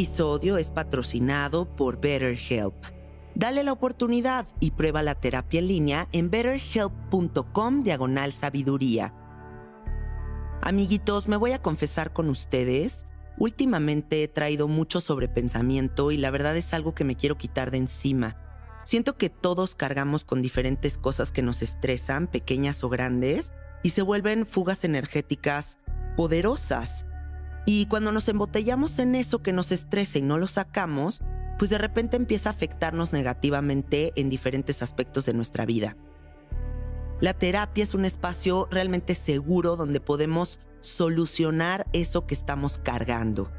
episodio es patrocinado por BetterHelp. Dale la oportunidad y prueba la terapia en línea en betterhelp.com diagonal sabiduría. Amiguitos, me voy a confesar con ustedes. Últimamente he traído mucho sobrepensamiento y la verdad es algo que me quiero quitar de encima. Siento que todos cargamos con diferentes cosas que nos estresan, pequeñas o grandes, y se vuelven fugas energéticas poderosas. Y cuando nos embotellamos en eso que nos estresa y no lo sacamos, pues de repente empieza a afectarnos negativamente en diferentes aspectos de nuestra vida. La terapia es un espacio realmente seguro donde podemos solucionar eso que estamos cargando.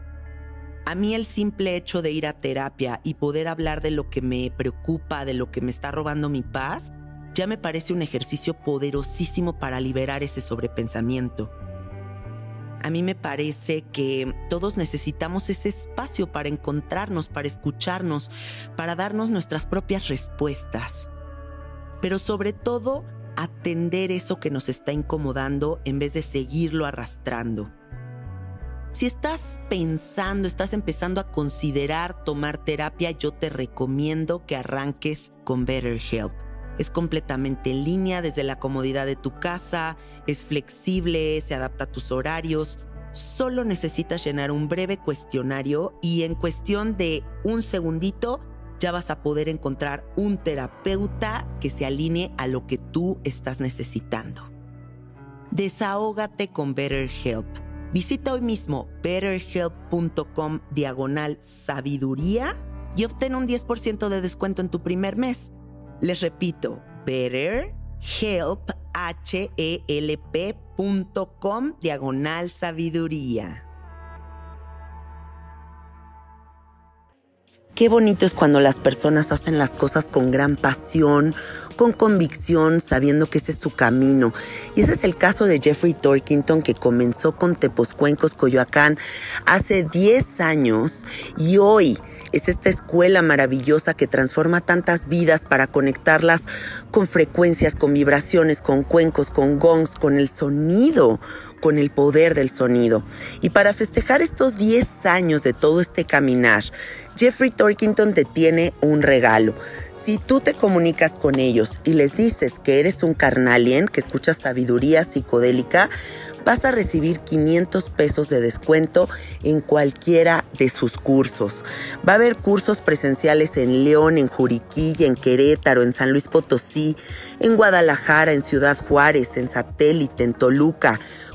A mí el simple hecho de ir a terapia y poder hablar de lo que me preocupa, de lo que me está robando mi paz, ya me parece un ejercicio poderosísimo para liberar ese sobrepensamiento a mí me parece que todos necesitamos ese espacio para encontrarnos, para escucharnos, para darnos nuestras propias respuestas. Pero sobre todo, atender eso que nos está incomodando en vez de seguirlo arrastrando. Si estás pensando, estás empezando a considerar tomar terapia, yo te recomiendo que arranques con BetterHelp es completamente en línea desde la comodidad de tu casa, es flexible, se adapta a tus horarios. Solo necesitas llenar un breve cuestionario y en cuestión de un segundito ya vas a poder encontrar un terapeuta que se alinee a lo que tú estás necesitando. Desahógate con BetterHelp. Visita hoy mismo betterhelp.com diagonal sabiduría y obtén un 10% de descuento en tu primer mes. Les repito, betterhelp.com e diagonal sabiduría. Qué bonito es cuando las personas hacen las cosas con gran pasión, con convicción, sabiendo que ese es su camino. Y ese es el caso de Jeffrey Torkington, que comenzó con Teposcuencos Coyoacán hace 10 años y hoy es esta escuela maravillosa que transforma tantas vidas para conectarlas con frecuencias, con vibraciones, con cuencos, con gongs, con el sonido con el poder del sonido. Y para festejar estos 10 años de todo este caminar, Jeffrey Torkington te tiene un regalo. Si tú te comunicas con ellos y les dices que eres un carnalien que escucha sabiduría psicodélica, vas a recibir 500 pesos de descuento en cualquiera de sus cursos. Va a haber cursos presenciales en León, en Juriquilla, en Querétaro, en San Luis Potosí, en Guadalajara, en Ciudad Juárez, en Satélite, en Toluca,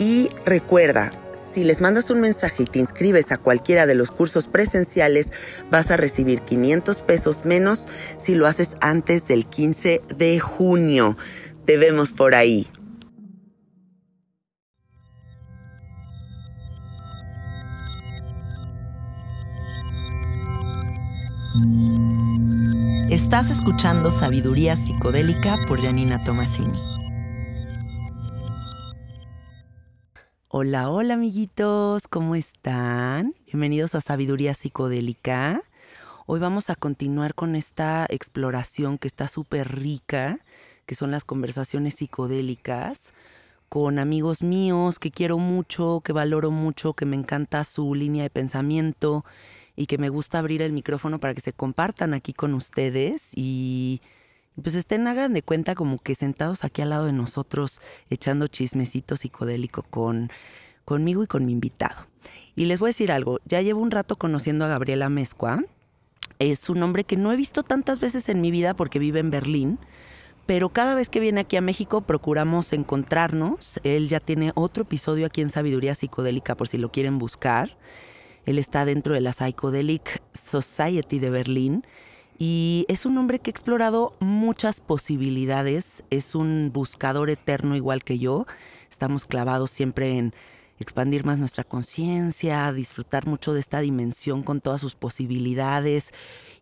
Y recuerda, si les mandas un mensaje y te inscribes a cualquiera de los cursos presenciales, vas a recibir 500 pesos menos si lo haces antes del 15 de junio. Te vemos por ahí. Estás escuchando Sabiduría Psicodélica por Janina Tomasini. Hola, hola amiguitos, ¿cómo están? Bienvenidos a Sabiduría Psicodélica. Hoy vamos a continuar con esta exploración que está súper rica, que son las conversaciones psicodélicas, con amigos míos que quiero mucho, que valoro mucho, que me encanta su línea de pensamiento y que me gusta abrir el micrófono para que se compartan aquí con ustedes y pues estén, hagan de cuenta como que sentados aquí al lado de nosotros, echando chismecito psicodélico con, conmigo y con mi invitado. Y les voy a decir algo, ya llevo un rato conociendo a Gabriela Mezcua, es un hombre que no he visto tantas veces en mi vida porque vive en Berlín, pero cada vez que viene aquí a México procuramos encontrarnos. Él ya tiene otro episodio aquí en Sabiduría Psicodélica por si lo quieren buscar. Él está dentro de la Psychedelic Society de Berlín y es un hombre que ha explorado muchas posibilidades, es un buscador eterno igual que yo. Estamos clavados siempre en expandir más nuestra conciencia, disfrutar mucho de esta dimensión con todas sus posibilidades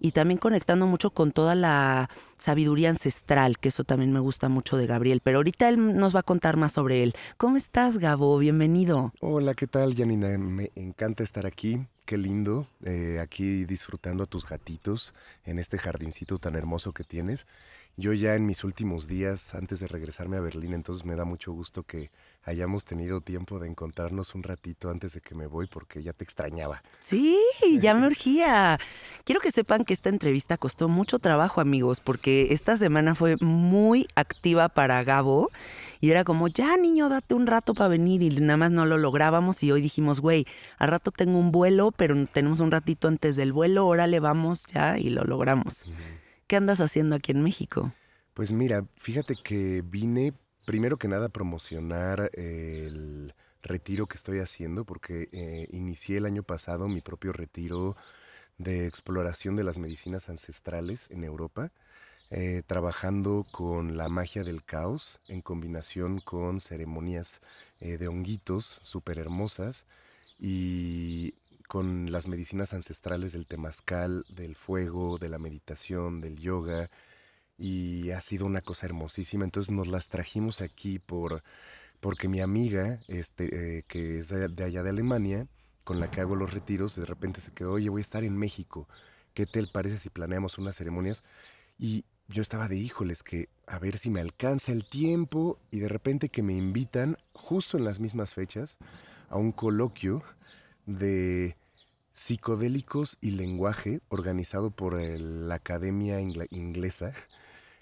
y también conectando mucho con toda la sabiduría ancestral, que eso también me gusta mucho de Gabriel. Pero ahorita él nos va a contar más sobre él. ¿Cómo estás, Gabo? Bienvenido. Hola, ¿qué tal, Janina? Me encanta estar aquí. Qué lindo, eh, aquí disfrutando a tus gatitos en este jardincito tan hermoso que tienes. Yo ya en mis últimos días, antes de regresarme a Berlín, entonces me da mucho gusto que hayamos tenido tiempo de encontrarnos un ratito antes de que me voy porque ya te extrañaba. Sí, ya me urgía. Quiero que sepan que esta entrevista costó mucho trabajo, amigos, porque esta semana fue muy activa para Gabo y era como, ya niño, date un rato para venir y nada más no lo lográbamos y hoy dijimos, güey, al rato tengo un vuelo, pero tenemos un ratito antes del vuelo, ahora le vamos ya y lo logramos. ¿Qué andas haciendo aquí en México? Pues mira, fíjate que vine primero que nada a promocionar el retiro que estoy haciendo porque eh, inicié el año pasado mi propio retiro de exploración de las medicinas ancestrales en Europa eh, trabajando con la magia del caos en combinación con ceremonias eh, de honguitos súper hermosas y con las medicinas ancestrales del temazcal, del fuego, de la meditación, del yoga y ha sido una cosa hermosísima. Entonces nos las trajimos aquí por, porque mi amiga, este, eh, que es de, allá de Alemania, con la que hago los retiros, de repente se quedó, oye, voy a estar en México. ¿Qué te parece si planeamos unas ceremonias? Y yo estaba de híjoles que a ver si me alcanza el tiempo y de repente que me invitan justo en las mismas fechas a un coloquio de psicodélicos y lenguaje organizado por la Academia Inglesa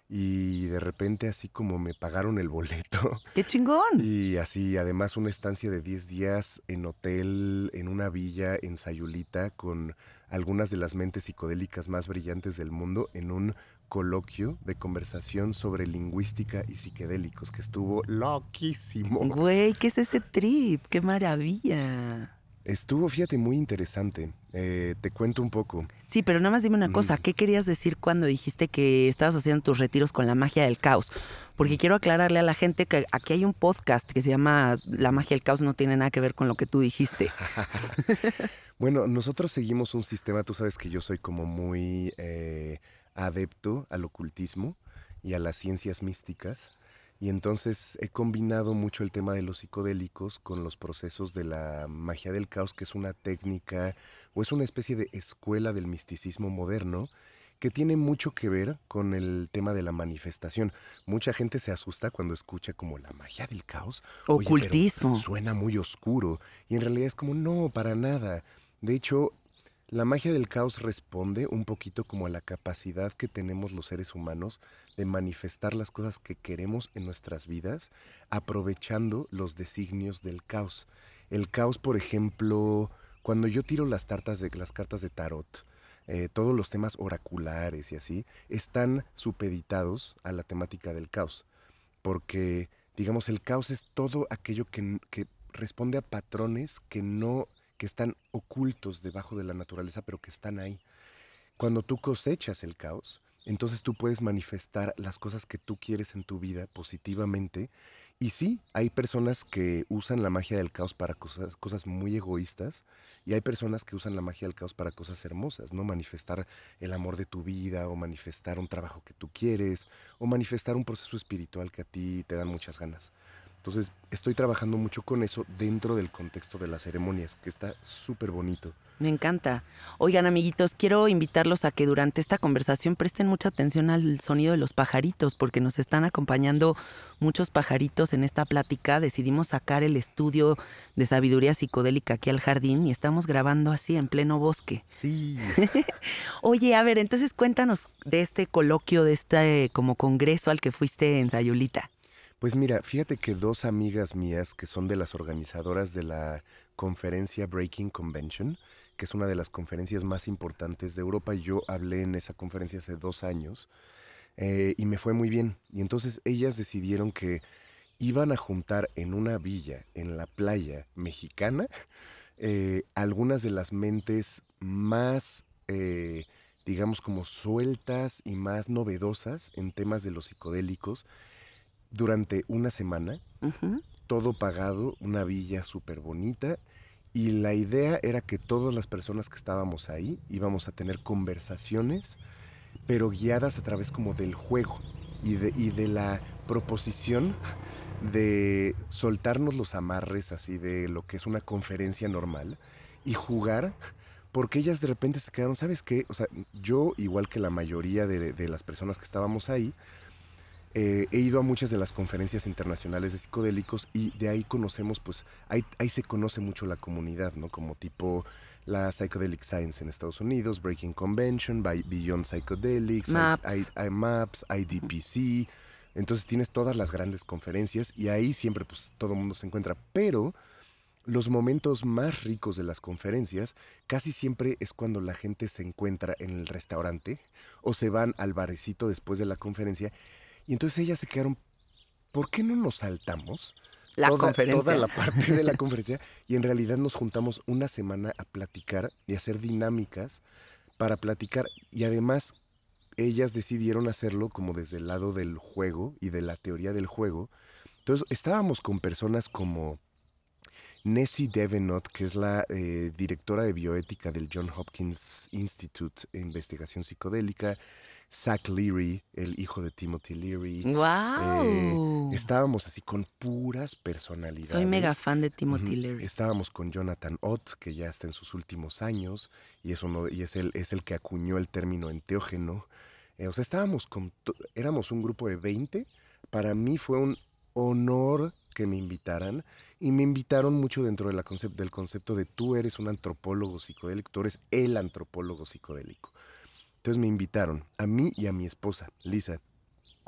y de repente así como me pagaron el boleto. ¡Qué chingón! Y así además una estancia de 10 días en hotel, en una villa, en Sayulita, con algunas de las mentes psicodélicas más brillantes del mundo, en un coloquio de conversación sobre lingüística y psiquedélicos que estuvo loquísimo. Güey, ¿qué es ese trip? ¡Qué maravilla! Estuvo, fíjate, muy interesante. Eh, te cuento un poco. Sí, pero nada más dime una mm. cosa. ¿Qué querías decir cuando dijiste que estabas haciendo tus retiros con la magia del caos? Porque quiero aclararle a la gente que aquí hay un podcast que se llama La magia del caos no tiene nada que ver con lo que tú dijiste. bueno, nosotros seguimos un sistema, tú sabes que yo soy como muy... Eh, adepto al ocultismo y a las ciencias místicas. Y entonces he combinado mucho el tema de los psicodélicos con los procesos de la magia del caos, que es una técnica o es una especie de escuela del misticismo moderno que tiene mucho que ver con el tema de la manifestación. Mucha gente se asusta cuando escucha como la magia del caos. Ocultismo. suena muy oscuro y en realidad es como no, para nada. De hecho, la magia del caos responde un poquito como a la capacidad que tenemos los seres humanos de manifestar las cosas que queremos en nuestras vidas, aprovechando los designios del caos. El caos, por ejemplo, cuando yo tiro las, de, las cartas de tarot, eh, todos los temas oraculares y así, están supeditados a la temática del caos. Porque, digamos, el caos es todo aquello que, que responde a patrones que no que están ocultos debajo de la naturaleza, pero que están ahí. Cuando tú cosechas el caos, entonces tú puedes manifestar las cosas que tú quieres en tu vida positivamente. Y sí, hay personas que usan la magia del caos para cosas, muy egoístas y hay personas que usan la magia del caos para cosas hermosas, ¿no? Manifestar el amor de tu vida o manifestar un trabajo que tú quieres o manifestar un proceso espiritual que a ti te dan muchas ganas. Entonces, estoy trabajando mucho con eso dentro del contexto de las ceremonias, que está súper bonito. Me encanta. Oigan, amiguitos, quiero invitarlos a que durante esta conversación presten mucha atención al sonido de los pajaritos, porque nos están acompañando muchos pajaritos en esta plática. Decidimos sacar el estudio de sabiduría psicodélica aquí al jardín y estamos grabando así en pleno bosque. Sí. Oye, a ver, entonces cuéntanos de este coloquio, de este eh, como congreso al que fuiste en Sayulita. Pues mira, fíjate que dos amigas mías que son de las organizadoras de la conferencia Breaking Convention, que es una de las conferencias más importantes de Europa, yo hablé en esa conferencia hace dos años eh, y me fue muy bien. Y entonces ellas decidieron que iban a juntar en una villa, en la playa mexicana, eh, algunas de las mentes más, eh, digamos, como sueltas y más novedosas en temas de los psicodélicos durante una semana, todo pagado, una villa súper bonita. Y la idea era que todas las personas que estábamos ahí íbamos a tener conversaciones, pero guiadas a través como del juego y de, la proposición de soltarnos los amarres así de lo que es una conferencia normal y jugar porque ellas de repente se quedaron, ¿sabes qué? O sea, yo, igual que la mayoría de, las personas que estábamos ahí, eh, he ido a muchas de las conferencias internacionales de psicodélicos y de ahí conocemos, pues ahí, se conoce mucho la comunidad, ¿no? Como tipo la Psychedelic Science en Estados Unidos, Breaking Convention, Beyond Psychedelics, Maps, IDPC. Entonces tienes todas las grandes conferencias y ahí siempre pues todo el mundo se encuentra. Pero los momentos más ricos de las conferencias casi siempre es cuando la gente se encuentra en el restaurante o se van al barecito después de la conferencia y entonces ellas se quedaron, ¿por qué no nos saltamos? La conferencia. la parte de la conferencia. Y en realidad nos juntamos una semana a platicar y hacer dinámicas para platicar. Y además ellas decidieron hacerlo como desde el lado del juego y de la teoría del juego. Entonces estábamos con personas como Nessie Devenot, que es la eh, directora de bioética del John Hopkins Institute de Investigación Psicodélica, Zach Leary, el hijo de Timothy Leary. ¡Wow! Eh, estábamos así con puras personalidades. Soy mega fan de Timothy Leary. Estábamos con Jonathan Ott, que ya está en sus últimos años, y es, y es, el, es el que acuñó el término enteógeno. Eh, o sea, estábamos con. Éramos un grupo de 20. Para mí fue un honor que me invitaran y me invitaron mucho dentro de la del concepto de tú eres un antropólogo psicodélico, tú eres el antropólogo psicodélico. Entonces me invitaron a mí y a mi esposa, Lisa,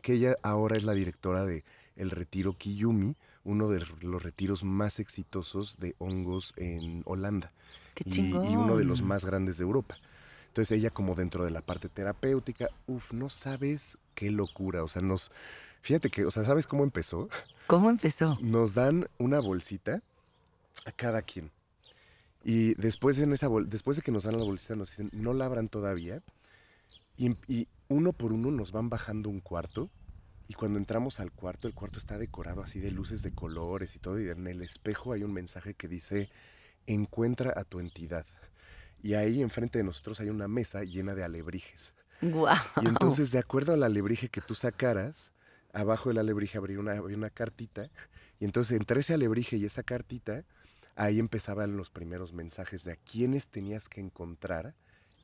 que ella ahora es la directora de El Retiro Kiyumi, uno de los retiros más exitosos de hongos en Holanda. Qué y, y uno de los más grandes de Europa. Entonces ella como dentro de la parte terapéutica, uff, no sabes qué locura, o sea, nos... Fíjate que, o sea, ¿sabes cómo empezó? ¿Cómo empezó? Nos dan una bolsita a cada quien. Y después, en esa después de que nos dan la bolsita, nos dicen, no la abran todavía, Em, y, uno por uno nos van bajando un cuarto. Y cuando entramos al cuarto, el cuarto está decorado así de luces de colores y todo. Y en el espejo hay un mensaje que dice, encuentra a tu entidad. Y ahí enfrente de nosotros hay una mesa llena de alebrijes. Y entonces, de acuerdo al alebrije que tú sacaras, abajo del alebrije había una, una cartita. Y entonces, entre ese alebrije y esa cartita, ahí empezaban los primeros mensajes de a quiénes tenías que encontrar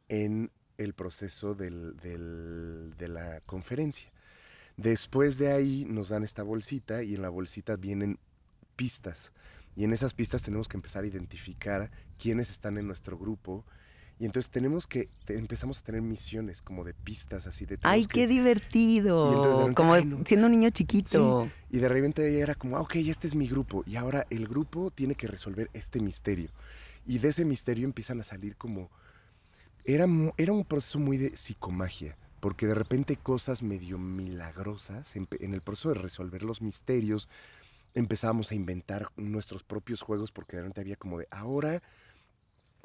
en el proceso de la conferencia. Después de ahí nos dan esta bolsita y en la bolsita vienen pistas. Y en esas pistas tenemos que empezar a identificar quiénes están en nuestro grupo. Y entonces tenemos que, empezamos a tener misiones como de pistas así de... ¡Ay, qué divertido! como siendo un niño chiquito. y de repente era como, ah, ok, este es mi grupo. Y ahora el grupo tiene que resolver este misterio. Y de ese misterio empiezan a salir como era, era un proceso muy de psicomagia, porque de repente cosas medio milagrosas, en, el proceso de resolver los misterios, empezábamos a inventar nuestros propios juegos, porque de repente había como de, ahora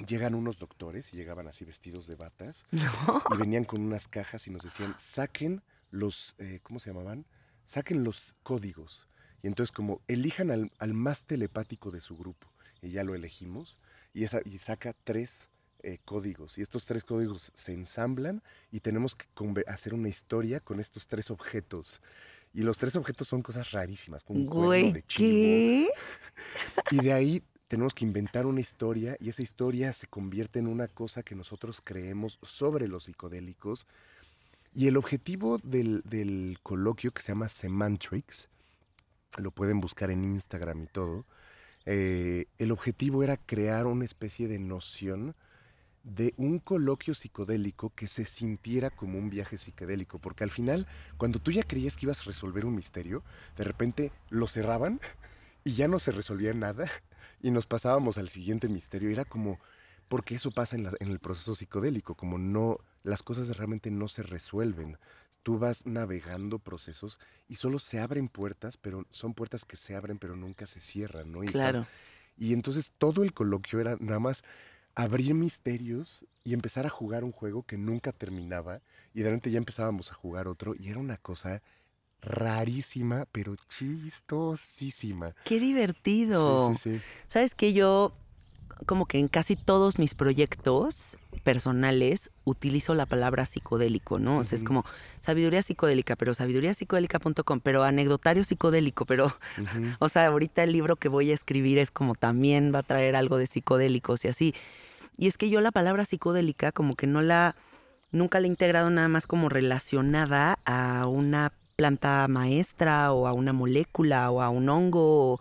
llegan unos doctores y llegaban así vestidos de batas y venían con unas cajas y nos decían, saquen los, eh, ¿cómo se llamaban? Saquen los códigos. Y entonces como elijan al, más telepático de su grupo. Y ya lo elegimos y, esa, y saca tres eh, códigos y estos tres códigos se ensamblan y tenemos que hacer una historia con estos tres objetos. Y los tres objetos son cosas rarísimas, como y de ahí tenemos que inventar una historia y esa historia se convierte en una cosa que nosotros creemos sobre los psicodélicos. Y el objetivo del, coloquio que se llama Semantrix, lo pueden buscar en Instagram y todo, eh, el objetivo era crear una especie de noción de un coloquio psicodélico que se sintiera como un viaje psicodélico, porque al final, cuando tú ya creías que ibas a resolver un misterio, de repente lo cerraban y ya no se resolvía nada y nos pasábamos al siguiente misterio. Era como, porque eso pasa en, el proceso psicodélico, como no, las cosas realmente no se resuelven, tú vas navegando procesos y solo se abren puertas, pero son puertas que se abren pero nunca se cierran, ¿no? claro. y entonces todo el coloquio era nada más abrir misterios y empezar a jugar un juego que nunca terminaba y de repente ya empezábamos a jugar otro y era una cosa rarísima, pero chistosísima. Qué divertido. Sí, sí, sí. ¿Sabes que yo como que en casi todos mis proyectos personales utilizo la palabra psicodélico, ¿no? O sea, es como sabiduría psicodélica, pero sabiduría pero anecdotario psicodélico, pero, o sea, ahorita el libro que voy a escribir es como también va a traer algo de psicodélicos y así. Y es que yo la palabra psicodélica como que no la, nunca la he integrado nada más como relacionada a una planta maestra o a una molécula o a un hongo. O,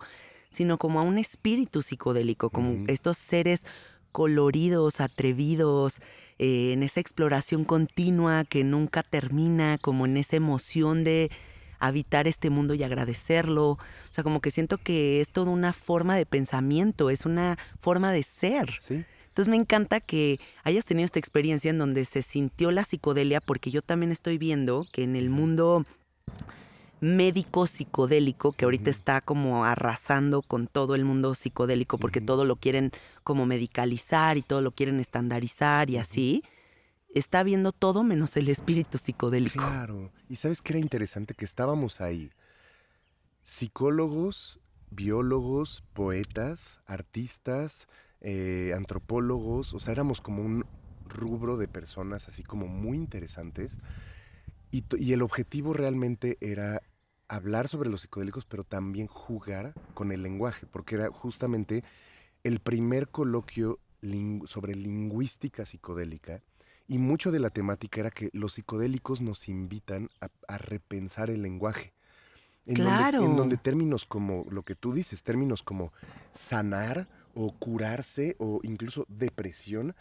sino como a un espíritu psicodélico, como estos seres coloridos, atrevidos, eh, en esa exploración continua que nunca termina, como en esa emoción de habitar este mundo y agradecerlo. O sea, como que siento que es toda una forma de pensamiento, es una forma de ser. Sí. Entonces me encanta que hayas tenido esta experiencia en donde se sintió la psicodelia, porque yo también estoy viendo que en el mundo médico psicodélico que ahorita está como arrasando con todo el mundo psicodélico porque todo lo quieren como medicalizar y todo lo quieren estandarizar y así, está viendo todo menos el espíritu psicodélico. Claro, y sabes que era interesante que estábamos ahí. Psicólogos, biólogos, poetas, artistas, eh, antropólogos, o sea, éramos como un rubro de personas así como muy interesantes y, el objetivo realmente era hablar sobre los psicodélicos, pero también jugar con el lenguaje, porque era justamente el primer coloquio sobre lingüística psicodélica. Y mucho de la temática era que los psicodélicos nos invitan a, repensar el lenguaje. en donde términos como lo que tú dices, términos como sanar o curarse o incluso depresión,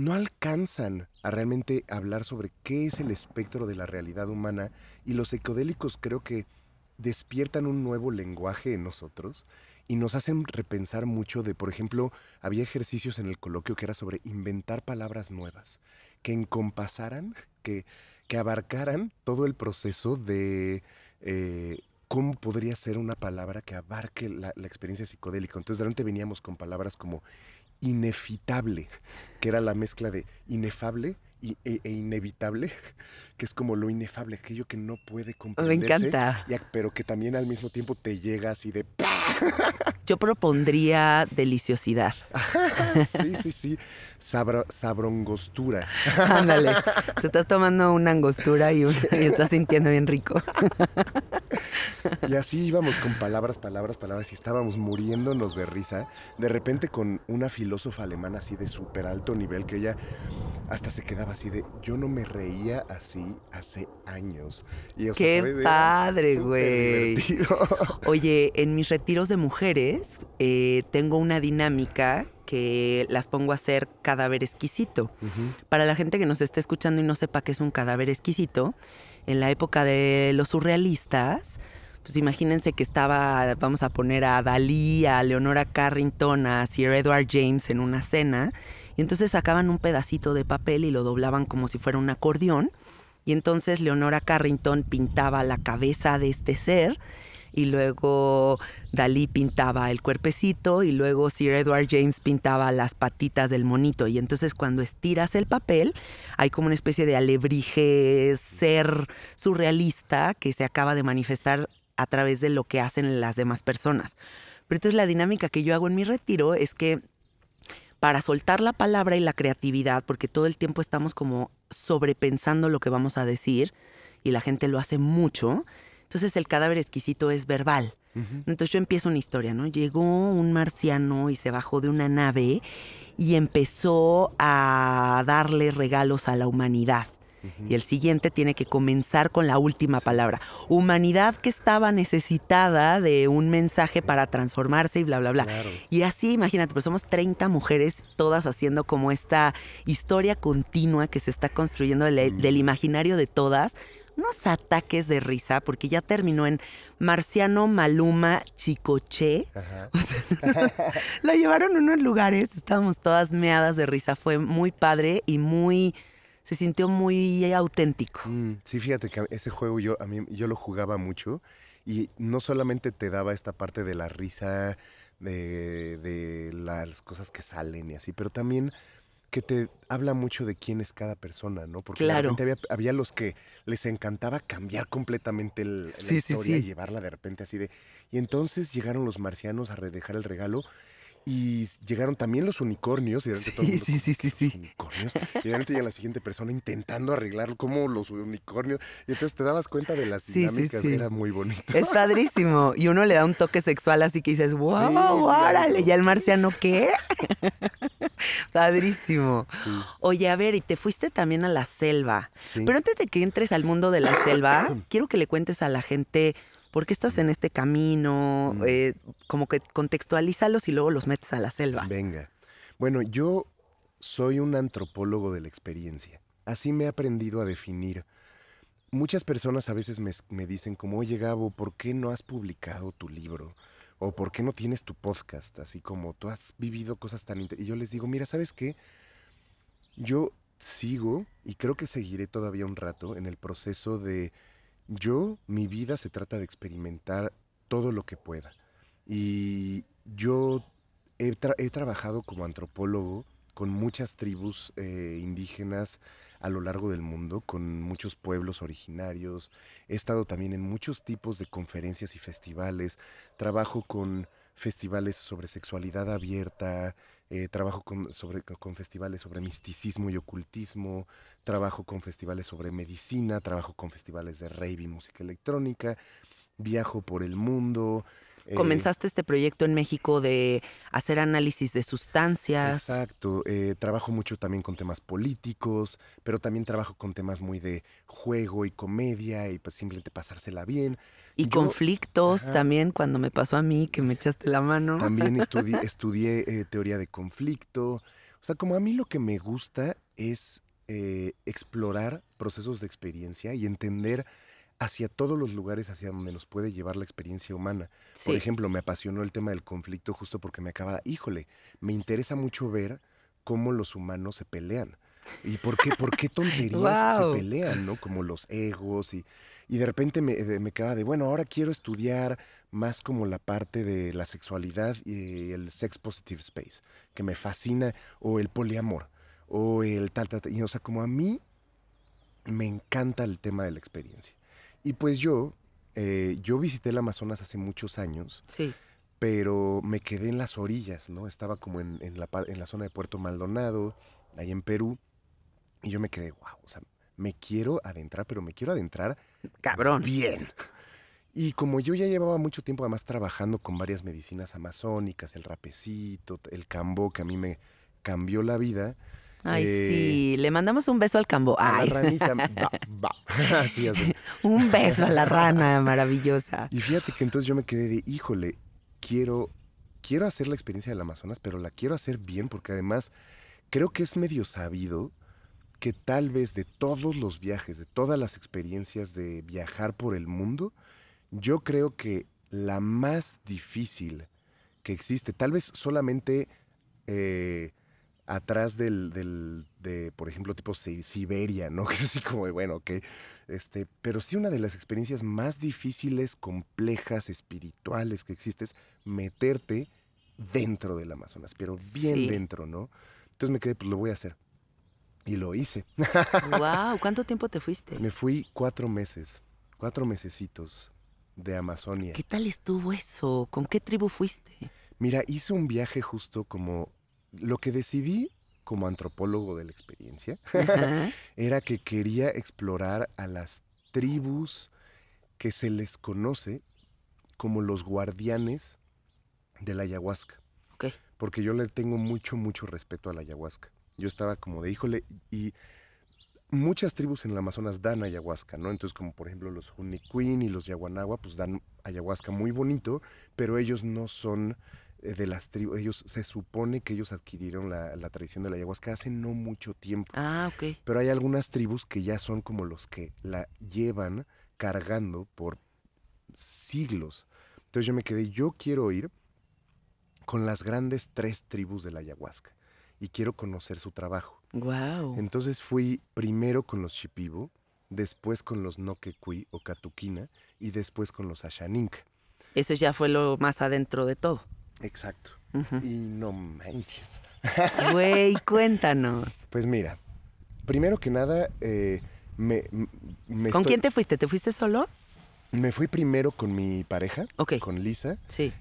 no alcanzan a realmente hablar sobre qué es el espectro de la realidad humana y los psicodélicos creo que despiertan un nuevo lenguaje en nosotros y nos hacen repensar mucho de, por ejemplo, había ejercicios en el coloquio que era sobre inventar palabras nuevas, que encompasaran, que, que abarcaran todo el proceso de eh, cómo podría ser una palabra que abarque la, la experiencia psicodélica. Entonces realmente veníamos con palabras como inefitable, que era la mezcla de inefable e, e, inevitable, que es como lo inefable, aquello que no puede comprenderse. Me encanta. pero que también al mismo tiempo te llega así de yo propondría deliciosidad. sí, sí, sí. Sabro, sabrongostura. Ándale. Te estás tomando una angostura y, estás sintiendo bien rico. y así íbamos con palabras, palabras, palabras y estábamos muriéndonos de risa. De repente con una filósofa alemana así de súper alto nivel que ella hasta se quedaba así de yo no me reía así hace años. ¡Qué ah, padre, güey! Oye, en mis retiros de mujeres eh, tengo una dinámica que las pongo a hacer cadáver exquisito. Para la gente que nos esté escuchando y no sepa qué es un cadáver exquisito, en la época de los surrealistas, pues imagínense que estaba, vamos a poner a Dalí, a Leonora Carrington, a Sir Edward James en una cena, y entonces sacaban un pedacito de papel y lo doblaban como si fuera un acordeón, y entonces Leonora Carrington pintaba la cabeza de este ser, y luego Dalí pintaba el cuerpecito y luego Sir Edward James pintaba las patitas del monito. Y entonces cuando estiras el papel hay como una especie de alebrije ser surrealista que se acaba de manifestar a través de lo que hacen las demás personas. Pero entonces la dinámica que yo hago en mi retiro es que para soltar la palabra y la creatividad, porque todo el tiempo estamos como sobrepensando lo que vamos a decir y la gente lo hace mucho, entonces el cadáver exquisito es verbal. Entonces yo empiezo una historia, ¿no? Llegó un marciano y se bajó de una nave y empezó a darle regalos a la humanidad. Y el siguiente tiene que comenzar con la última palabra. Humanidad que estaba necesitada de un mensaje para transformarse y bla, bla, bla. Y así, imagínate, pues somos 30 mujeres todas haciendo como esta historia continua que se está construyendo del imaginario de todas unos ataques de risa, porque ya terminó en Marciano Maluma Chicoche. la llevaron a unos lugares, estábamos todas meadas de risa. Fue muy padre y muy. Se sintió muy auténtico. Mm, sí, fíjate que ese juego yo, a mí, yo lo jugaba mucho y no solamente te daba esta parte de la risa, de, de las cosas que salen y así, pero también que te habla mucho de quién es cada persona, ¿no? Porque claro. había, había, los que les encantaba cambiar completamente el, la historia y llevarla de repente así de. Y entonces llegaron los marcianos a redejar el regalo y llegaron también los unicornios. Y sí, todo sí, sí, sí, Unicornios. Y llega la siguiente persona intentando arreglar como los unicornios. Y entonces te dabas cuenta de las dinámicas. Era muy bonito. Es padrísimo. Y uno le da un toque sexual así que dices, wow, órale. Ya el marciano, ¿qué? padrísimo. Oye, a ver, y te fuiste también a la selva. Pero antes de que entres al mundo de la selva, quiero que le cuentes a la gente ¿por qué estás en este camino? Mm. Eh, como que contextualízalos y luego los metes a la selva. Venga. Bueno, yo soy un antropólogo de la experiencia. Así me he aprendido a definir. Muchas personas a veces me, me dicen como, oye Gabo, ¿por qué no has publicado tu libro? o por qué no tienes tu podcast, así como tú has vivido cosas tan interesantes. Y yo les digo, mira, ¿sabes qué? Yo sigo y creo que seguiré todavía un rato en el proceso de yo, mi vida se trata de experimentar todo lo que pueda. Y yo he, trabajado como antropólogo con muchas tribus eh, indígenas a lo largo del mundo, con muchos pueblos originarios. He estado también en muchos tipos de conferencias y festivales. Trabajo con festivales sobre sexualidad abierta, eh, trabajo con, sobre, con festivales sobre misticismo y ocultismo, trabajo con festivales sobre medicina, trabajo con festivales de rave y música electrónica, viajo por el mundo. Eh, Comenzaste este proyecto en México de hacer análisis de sustancias. Exacto. Eh, trabajo mucho también con temas políticos, pero también trabajo con temas muy de juego y comedia y pues simplemente pasársela bien. Y conflictos también, cuando me pasó a mí, que me echaste la mano. También estudié, eh, teoría de conflicto. O sea, como a mí lo que me gusta es eh, explorar procesos de experiencia y entender hacia todos los lugares hacia donde nos puede llevar la experiencia humana. Por ejemplo, me apasionó el tema del conflicto justo porque me acaba, híjole, me interesa mucho ver cómo los humanos se pelean. ¿Y por qué, por qué tonterías se pelean, no? Como los egos y, de repente me, eh, me quedaba de, bueno, ahora quiero estudiar más como la parte de la sexualidad y el sex positive space, que me fascina, o el poliamor, o el tal, tal, tal. Y, o sea, como a mí me encanta el tema de la experiencia. Y pues yo, eh, yo visité el Amazonas hace muchos años. Pero me quedé en las orillas, ¿no? Estaba como en, la, en la zona de Puerto Maldonado, ahí en Perú. Y yo me quedé, wow, o sea, me quiero adentrar, pero me quiero adentrar. Cabrón. Bien. Y como yo ya llevaba mucho tiempo además trabajando con varias medicinas amazónicas, el rapecito, el cambo, que a mí me cambió la vida. Ay, eh, sí, le mandamos un beso al cambo. A la ranita. va, va. Así, es. un beso a la rana maravillosa. Y fíjate que entonces yo me quedé de, híjole, quiero, quiero hacer la experiencia del Amazonas, pero la quiero hacer bien porque además creo que es medio sabido que tal vez de todos los viajes, de todas las experiencias de viajar por el mundo, yo creo que la más difícil que existe, tal vez solamente eh, atrás del, de, por ejemplo, tipo Siberia, ¿no? Que es así como de, bueno, ok, este, pero sí una de las experiencias más difíciles, complejas, espirituales que existe es meterte dentro del Amazonas, pero bien dentro, ¿no? Entonces me quedé, pues lo voy a hacer. Y lo hice. ¡Wow! ¿Cuánto tiempo te fuiste? Me fui cuatro meses, cuatro mesecitos de Amazonia. ¿Qué tal estuvo eso? ¿Con qué tribu fuiste? Mira, hice un viaje justo como lo que decidí como antropólogo de la experiencia era que quería explorar a las tribus que se les conoce como los guardianes de la ayahuasca. Porque yo le tengo mucho, mucho respeto a la ayahuasca yo estaba como de, híjole, y muchas tribus en el Amazonas dan ayahuasca, ¿no? Entonces, como por ejemplo los Juniquín y los Yaguanagua, pues dan ayahuasca muy bonito, pero ellos no son eh, de las tribus, ellos se supone que ellos adquirieron la, la, tradición de la ayahuasca hace no mucho tiempo. Ah, ok. Pero hay algunas tribus que ya son como los que la llevan cargando por siglos. Entonces yo me quedé, yo quiero ir con las grandes tres tribus de la ayahuasca y quiero conocer su trabajo. Wow. Entonces fui primero con los Shipibo, después con los Noquecui o Catuquina y después con los Ashaninka. Eso ya fue lo más adentro de todo. Exacto. Y no manches. Güey, cuéntanos. Pues mira, primero que nada, eh, me, ¿Con quién te fuiste? ¿Te fuiste solo? Me fui primero con mi pareja, con Lisa,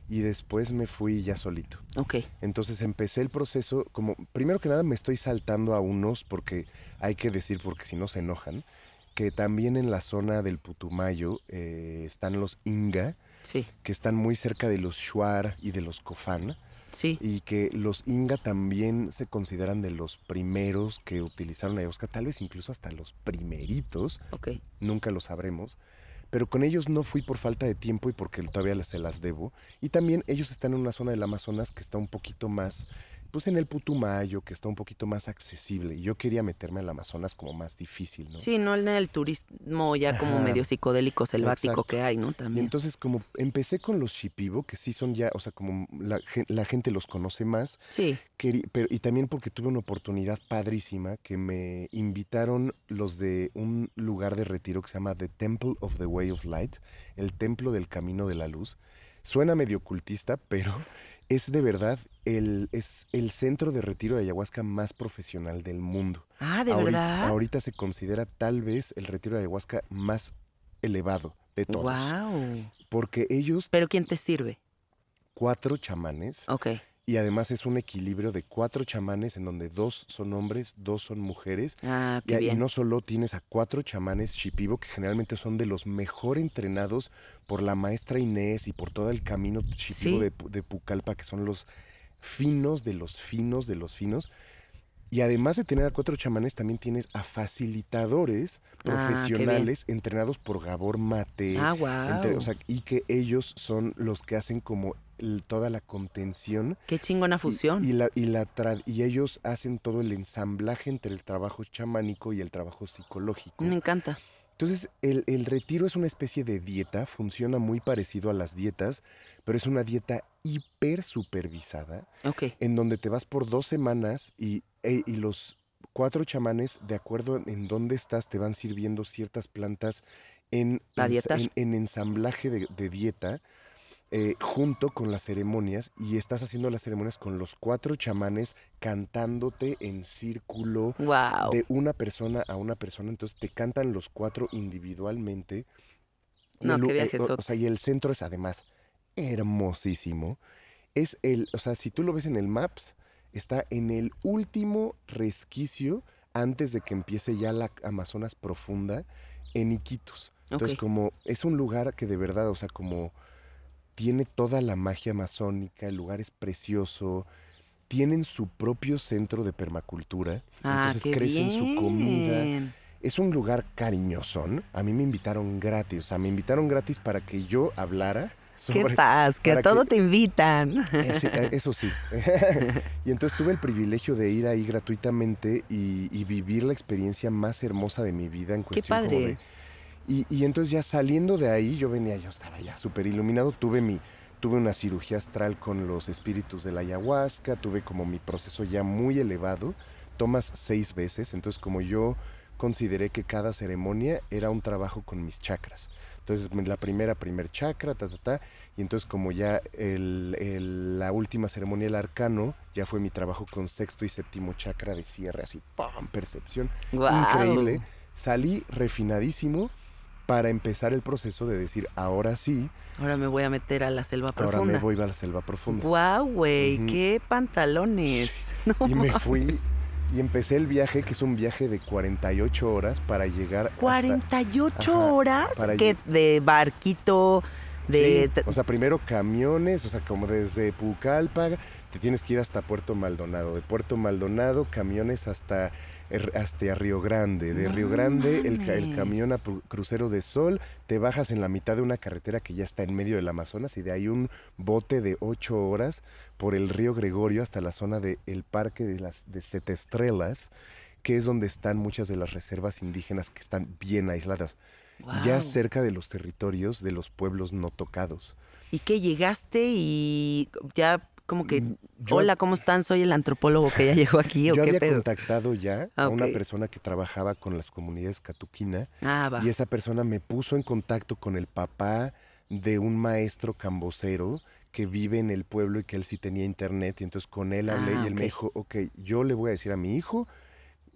y después me fui ya solito. Okay. Entonces empecé el proceso, como primero que nada me estoy saltando a unos porque hay que decir, porque si no se enojan, que también en la zona del Putumayo eh, están los Inga, que están muy cerca de los Shuar y de los Cofán. Sí. Y que los Inga también se consideran de los primeros que utilizaron la ayahuasca, tal vez incluso hasta los primeritos. Okay. Nunca lo sabremos pero con ellos no fui por falta de tiempo y porque todavía se las debo. Y también ellos están en una zona del Amazonas que está un poquito más pues en el Putumayo, que está un poquito más accesible. Y yo quería meterme al Amazonas como más difícil, ¿no? Sí, no en el turismo ya como medio psicodélico selvático que hay, ¿no? También. entonces como empecé con los Shipibo, que sí son ya, o sea, como la, gente los conoce más. Sí. pero, y también porque tuve una oportunidad padrísima que me invitaron los de un lugar de retiro que se llama The Temple of the Way of Light, el Templo del Camino de la Luz. Suena medio cultista, pero es de verdad el, es el centro de retiro de ayahuasca más profesional del mundo. Ah, de verdad. Ahorita se considera tal vez el retiro de ayahuasca más elevado de todos. Wow. Porque ellos. ¿Pero quién te sirve? Cuatro chamanes. Ok y además es un equilibrio de cuatro chamanes en donde dos son hombres, dos son mujeres. Ah, y, no solo tienes a cuatro chamanes Shipibo, que generalmente son de los mejor entrenados por la maestra Inés y por todo el camino Shipibo de, de Pucallpa, que son los finos de los finos de los finos y además de tener a cuatro chamanes, también tienes a facilitadores ah, profesionales entrenados por Gabor Mate. Ah, wow. o y que ellos son los que hacen como toda la contención. Qué chingona fusión. Y, la, y ellos hacen todo el ensamblaje entre el trabajo chamánico y el trabajo psicológico. Me encanta. Entonces, el, el retiro es una especie de dieta, funciona muy parecido a las dietas, pero es una dieta hiper supervisada, en donde te vas por dos semanas y, eh, y los cuatro chamanes, de acuerdo en dónde estás, te van sirviendo ciertas plantas en, ensamblaje de, dieta. Eh, junto con las ceremonias y estás haciendo las ceremonias con los cuatro chamanes cantándote en círculo de una persona a una persona. Entonces te cantan los cuatro individualmente. No, o sea, y el centro es además hermosísimo. Es el, o sea, si tú lo ves en el Maps, está en el último resquicio antes de que empiece ya la Amazonas profunda en Iquitos. Entonces, como es un lugar que de verdad, o sea, como tiene toda la magia amazónica, el lugar es precioso, tienen su propio centro de permacultura, ah, entonces crecen su comida. Es un lugar cariñosón. A mí me invitaron gratis, o sea, me invitaron gratis para que yo hablara ¡Qué paz! Que a todo te invitan. Eh, eh, eso sí. y entonces tuve el privilegio de ir ahí gratuitamente y, vivir la experiencia más hermosa de mi vida en cuestión. ¡Qué padre! y, entonces ya saliendo de ahí, yo venía, yo estaba ya súper iluminado, tuve mi... Tuve una cirugía astral con los espíritus de la ayahuasca, tuve como mi proceso ya muy elevado, tomas seis veces, entonces como yo consideré que cada ceremonia era un trabajo con mis chakras. Entonces, la primera, primer chakra, ta, ta, ta. Y entonces, como ya la última ceremonia del arcano, ya fue mi trabajo con sexto y séptimo chakra de cierre, así, ¡pam! Percepción. Increíble. Salí refinadísimo para empezar el proceso de decir, ahora sí. Ahora me voy a meter a la selva profunda. Ahora me voy a la selva profunda. ¡Guau, wow, güey! ¡Qué pantalones! y me fui y empecé el viaje, que es un viaje de 48 horas para llegar. ¿48 horas? de barquito. De... o sea, primero camiones, o sea, como desde Pucallpa, te tienes que ir hasta Puerto Maldonado. De Puerto Maldonado, camiones hasta Er, hasta Río Grande. De Río Grande, el, camión a crucero de sol, te bajas en la mitad de una carretera que ya está en medio del Amazonas y de ahí un bote de ocho horas por el río Gregorio hasta la zona del el parque de las de Sete Estrelas, que es donde están muchas de las reservas indígenas que están bien aisladas. ya cerca de los territorios de los pueblos no tocados. ¿Y qué llegaste y ya como que, mm, hola, ¿cómo están? Soy el antropólogo que ya llegó aquí. yo había contactado ya a ah, una persona que trabajaba con las comunidades catuquina. Ah, va. Y esa persona me puso en contacto con el papá de un maestro cambocero que vive en el pueblo y que él sí tenía internet. Y entonces con él hablé ah, y él me dijo, ok, yo le voy a decir a mi hijo,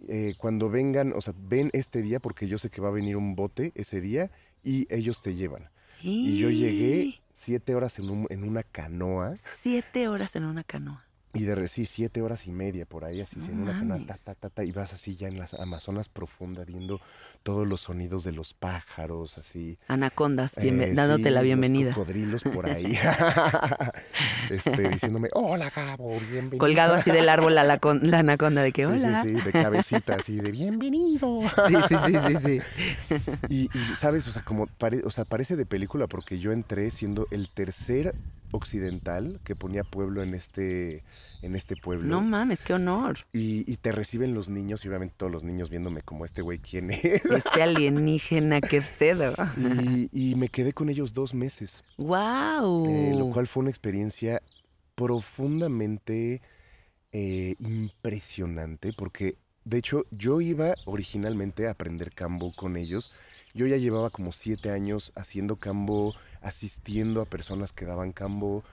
eh, cuando vengan, o sea, ven este día porque yo sé que va a venir un bote ese día y ellos te llevan. Y yo llegué ¡Eh! Siete horas en, un, en una canoa. Siete horas en una canoa. Y de recí, siete horas y media por ahí, así en una ta, ta, ta, y vas así ya en las Amazonas profundas, viendo todos los sonidos de los pájaros, así. Anacondas, eh, dándote la bienvenida. Los cocodrilos por ahí. este, diciéndome, hola Gabo, bienvenido. Colgado así del árbol la, anaconda, de que sí, hola. Sí, sí, de cabecita, así de bienvenido. sí, sí, sí, sí, sí. y, sabes, o sea, como o sea, parece de película porque yo entré siendo el tercer occidental que ponía pueblo en este, en este pueblo. No mames, qué honor. Y, te reciben los niños y obviamente todos los niños viéndome como este güey, ¿quién es? Este alienígena, qué pedo. Y, y, me quedé con ellos dos meses. ¡Wow! Eh, lo cual fue una experiencia profundamente eh, impresionante porque de hecho yo iba originalmente a aprender cambo con ellos. Yo ya llevaba como siete años haciendo cambo asistiendo a personas que daban cambo,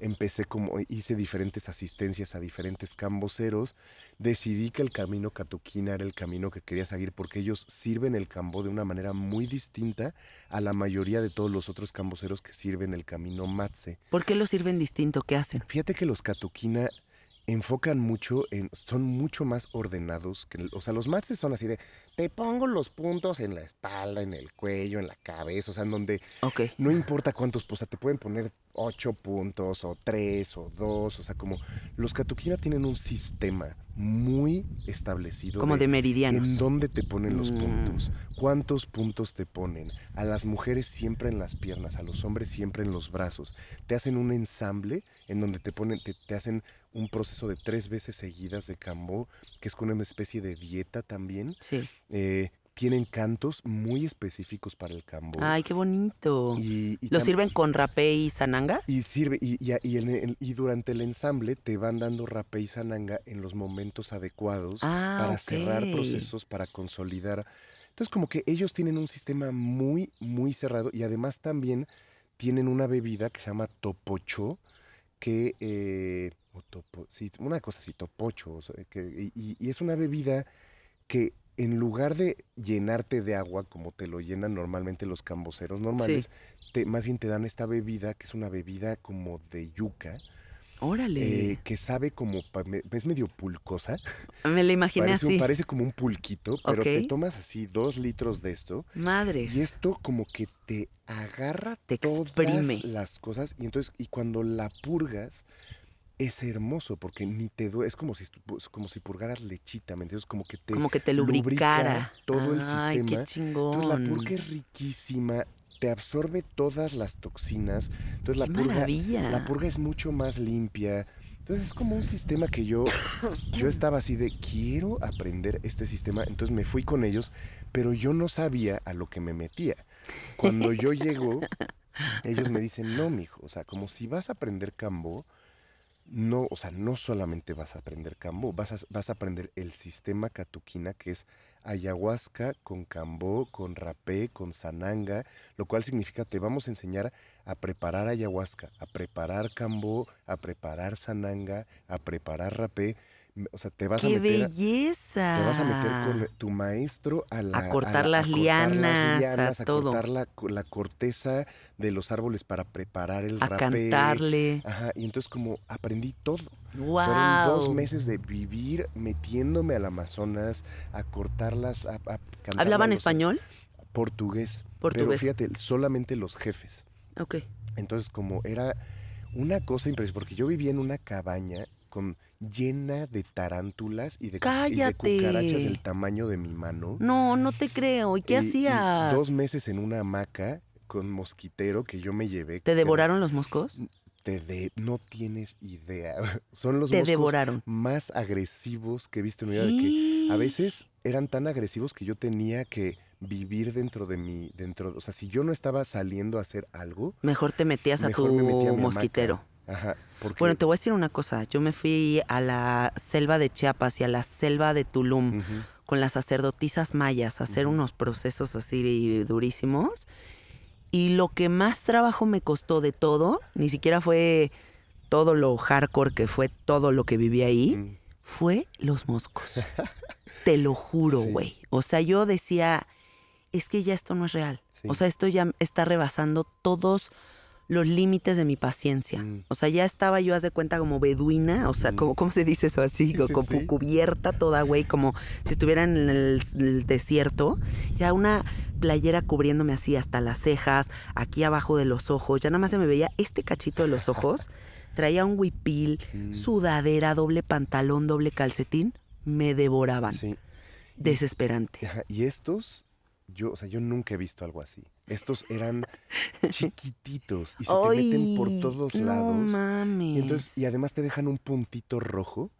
empecé como eh, hice diferentes asistencias a diferentes camboceros, decidí que el camino catuquina era el camino que quería seguir porque ellos sirven el cambo de una manera muy distinta a la mayoría de todos los otros camboceros que sirven el camino matze. ¿Por qué lo sirven distinto? ¿Qué hacen? Fíjate que los catuquina enfocan mucho en, son mucho más ordenados que, o sea, los matze son así de, te pongo los puntos en la espalda, en el cuello, en la cabeza, o sea, en donde no importa cuántos, o sea, te pueden poner ocho puntos o tres o dos, o sea, como los catuquina tienen un sistema muy establecido. Como de, de meridianos. En dónde te ponen los mm. puntos, cuántos puntos te ponen. A las mujeres siempre en las piernas, a los hombres siempre en los brazos. Te hacen un ensamble en donde te ponen, te, hacen un proceso de tres veces seguidas de cambo, que es con una especie de dieta también. Sí eh, tienen cantos muy específicos para el cambo. Ay, qué bonito. Y, ¿Lo sirven con rapé y zananga? Y sirve, y, durante el ensamble te van dando rape y zananga en los momentos adecuados ah, para cerrar procesos, para consolidar. Entonces, como que ellos tienen un sistema muy, muy cerrado y además también tienen una bebida que se llama topocho, que... Eh, una cosa así, topocho, y es una bebida que en lugar de llenarte de agua como te lo llenan normalmente los camboceros normales, te, más bien te dan esta bebida que es una bebida como de yuca. Órale. Eh, que sabe como, es medio pulcosa. Ah, me la imaginé parece, así. Parece como un pulquito, pero te tomas así dos litros de esto. Madres. Y esto como que te agarra te todas las cosas. Y entonces, y cuando la purgas, es hermoso porque ni te es como si, pues, como si purgaras lechita, ¿me entiendes? Como que te, te lubricara todo el sistema. Entonces la purga es riquísima, te absorbe todas las toxinas. Entonces la purga la purga es mucho más limpia. Entonces es como un sistema que yo, yo estaba así de quiero aprender este sistema, entonces me fui con ellos, pero yo no sabía a lo que me metía. Cuando yo llego, ellos me dicen, no, mijo, o sea, como si vas a aprender cambo, no, o sea, no solamente vas a aprender cambó, vas a, vas a aprender el sistema catuquina que es ayahuasca con cambó, con rapé, con sananga, lo cual significa te vamos a enseñar a preparar ayahuasca, a preparar cambó, a preparar sananga, a preparar rapé o sea, te vas a meter. belleza! Te vas a meter con tu maestro a la. cortar, las, lianas, a a, cortar la, corteza de los árboles para preparar el a cantarle. Ajá, y entonces, como aprendí todo. Wow. Fueron dos meses de vivir metiéndome al Amazonas, a cortarlas, a, ¿Hablaban español? Portugués. Portugués. Pero fíjate, solamente los jefes. Ok. Entonces, como era una cosa impresionante, porque yo vivía en una cabaña con llena de tarántulas y de, de, cucarachas del tamaño de mi mano. No, no te creo. ¿Y qué hacías? dos meses en una hamaca con mosquitero que yo me llevé. ¿Te devoraron los moscos? Te de, no tienes idea. Son los moscos más agresivos que he visto en mi vida. a veces eran tan agresivos que yo tenía que vivir dentro de mí. dentro, o sea, si yo no estaba saliendo a hacer algo, mejor te metías a tu mosquitero. Bueno, te voy a decir una cosa. Yo me fui a la selva de Chiapas y a la selva de Tulum con las sacerdotisas mayas a hacer unos procesos así durísimos. Y lo que más trabajo me costó de todo, ni siquiera fue todo lo hardcore que fue todo lo que viví ahí, fue los moscos. te lo juro, güey. O sea, yo decía, es que ya esto no es real. O sea, esto ya está rebasando todos los límites de mi paciencia. Mm. O sea, ya estaba yo, haz de cuenta, como beduina, o sea, mm. como, ¿cómo se dice eso así? con como, cubierta toda, güey, como si estuviera en el, desierto. Ya una playera cubriéndome así hasta las cejas, aquí abajo de los ojos, ya nada más se me veía este cachito de los ojos. Traía un huipil, mm. sudadera, doble pantalón, doble calcetín. Me devoraban. Desesperante. Y, y estos, yo, o sea, yo nunca he visto algo así. Estos eran chiquititos y se te meten por todos no lados. Mames. Y, entonces, y además te dejan un puntito rojo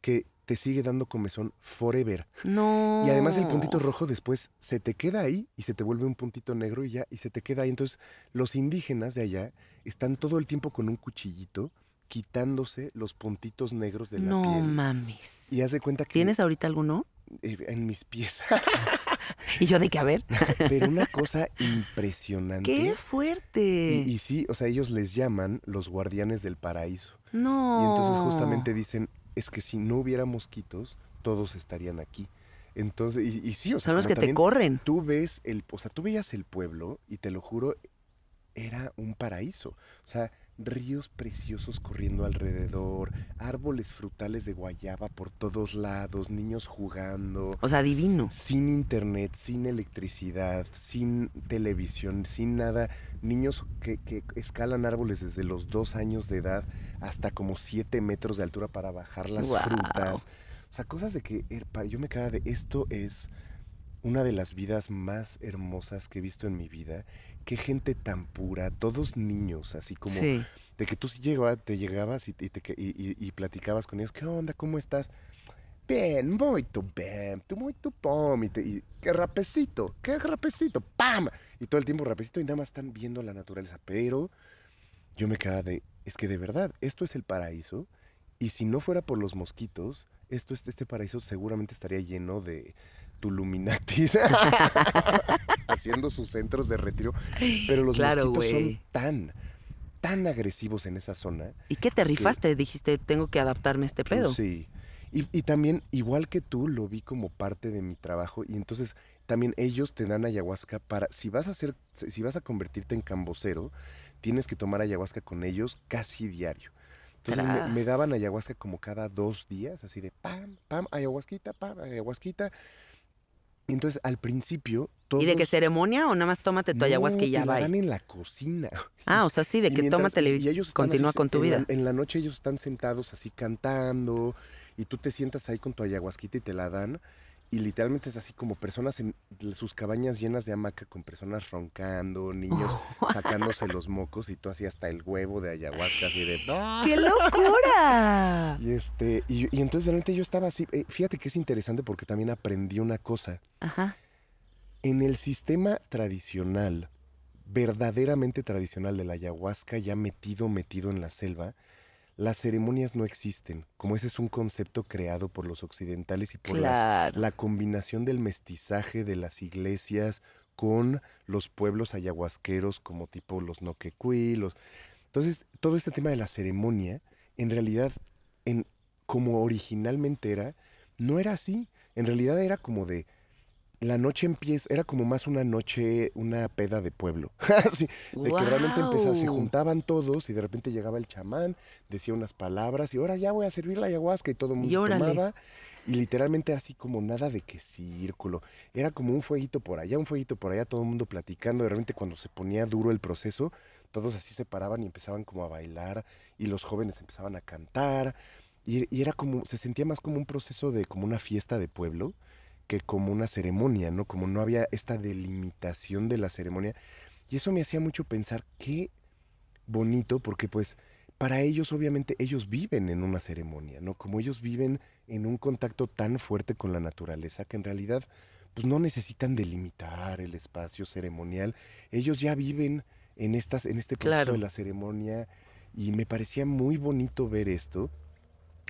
que te sigue dando comezón forever. No. Y además el puntito rojo después se te queda ahí y se te vuelve un puntito negro y ya, y se te queda ahí. Entonces, los indígenas de allá están todo el tiempo con un cuchillito quitándose los puntitos negros de la piel. No mames. Y hace cuenta que. ¿Tienes ahorita alguno? Eh, en mis pies. y yo de que, a ver. Pero una cosa impresionante. ¡Qué fuerte! Y, sí, o sea, ellos les llaman los guardianes del paraíso. No. Y entonces justamente dicen, es que si no hubiera mosquitos, todos estarían aquí. Entonces, y, sí, o sea, los que te corren. Tú ves el, o sea, tú veías el pueblo y te lo juro, era un paraíso. O sea, ríos preciosos corriendo alrededor, árboles frutales de guayaba por todos lados, niños jugando. O sea, divino. Sin internet, sin electricidad, sin televisión, sin nada. Niños que, escalan árboles desde los dos años de edad hasta como siete metros de altura para bajar las frutas. O sea, cosas de que eh, yo me queda de esto es una de las vidas más hermosas que he visto en mi vida qué gente tan pura, todos niños, así como de que tú sí te llegabas y, platicabas con ellos, ¿qué onda? ¿Cómo estás? Bien, muy tu bien, muy tu pom, y, qué rapecito, qué rapecito, ¡pam! Y todo el tiempo rapecito y nada más están viendo la naturaleza, pero yo me quedaba de, es que de verdad, esto es el paraíso, y si no fuera por los mosquitos, esto, este, este paraíso seguramente estaría lleno de, tuluminatis haciendo sus centros de retiro. Pero los claro, mosquitos son tan, tan agresivos en esa zona. ¿Y qué te rifaste? Dijiste, tengo que adaptarme a este pedo. Sí. Y, también, igual que tú, lo vi como parte de mi trabajo. Y entonces también ellos te dan ayahuasca para, si vas a hacer, si vas a convertirte en cambocero, tienes que tomar ayahuasca con ellos casi diario. Entonces me, me, daban ayahuasca como cada dos días, así de pam, pam, ayahuasquita, pam, ayahuasquita. Entonces, al principio... Todos... ¿Y de qué ceremonia o nada más tómate tu ayahuasca y ya va? están en la cocina. Ah, o sea, sí, de que toma televisión. y ellos continúa con tu vida. en la noche ellos están sentados así cantando y tú te sientas ahí con tu ayahuasquita y te la dan. Y literalmente es así como personas en sus cabañas llenas de hamaca con personas roncando, niños sacándose los mocos y tú así hasta el huevo de ayahuasca así de ¡Qué locura! Y este y, entonces realmente yo estaba así, eh, fíjate que es interesante porque también aprendí una cosa. Ajá. En el sistema tradicional, verdaderamente tradicional de la ayahuasca ya metido metido en la selva, las ceremonias no existen, como ese es un concepto creado por los occidentales y por la combinación del mestizaje de las iglesias con los pueblos ayahuasqueros como tipo los noquecuilos, Entonces, todo este tema de la ceremonia, en realidad, en, como originalmente era, no era así. En realidad era como de la noche empieza, era como más una noche, una peda de pueblo. de que realmente empezaba, se juntaban todos y de repente llegaba el chamán, decía unas palabras y ahora ya voy a servir la ayahuasca y todo el mundo y Y literalmente así como nada de que círculo. Era como un fueguito por allá, un fueguito por allá, todo el mundo platicando. De repente cuando se ponía duro el proceso, todos así se paraban y empezaban como a bailar y los jóvenes empezaban a cantar. Y, y era como, se sentía más como un proceso de, como una fiesta de pueblo como una ceremonia, ¿no? Como no había esta delimitación de la ceremonia. Y eso me hacía mucho pensar qué bonito, porque pues para ellos obviamente ellos viven en una ceremonia, ¿no? Como ellos viven en un contacto tan fuerte con la naturaleza que en realidad pues no necesitan delimitar el espacio ceremonial, ellos ya viven en, estas, en este proceso de la ceremonia y me parecía muy bonito ver esto.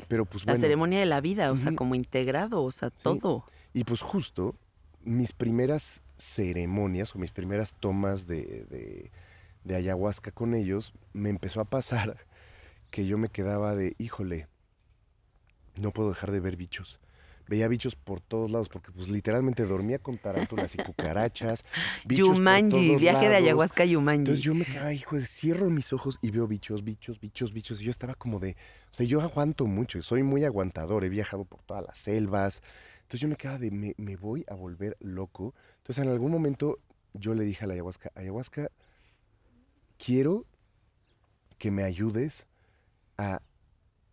Pero pues la ceremonia de la vida, o sea, como integrado, o sea, todo. Y pues justo mis primeras ceremonias o mis primeras tomas de, de, ayahuasca con ellos, me empezó a pasar que yo me quedaba de, híjole, no puedo dejar de ver bichos veía bichos por todos lados, porque pues literalmente dormía con tarántulas y cucarachas. Bichos Yumanji, viaje de ayahuasca Yumanji. Entonces yo me quedaba, hijo, cierro mis ojos y veo bichos, bichos, bichos, bichos. Y yo estaba como de, o sea, yo aguanto mucho, soy muy aguantador, he viajado por todas las selvas, entonces yo me quedaba de, me, voy a volver loco. Entonces en algún momento yo le dije a la ayahuasca, ayahuasca, quiero que me ayudes a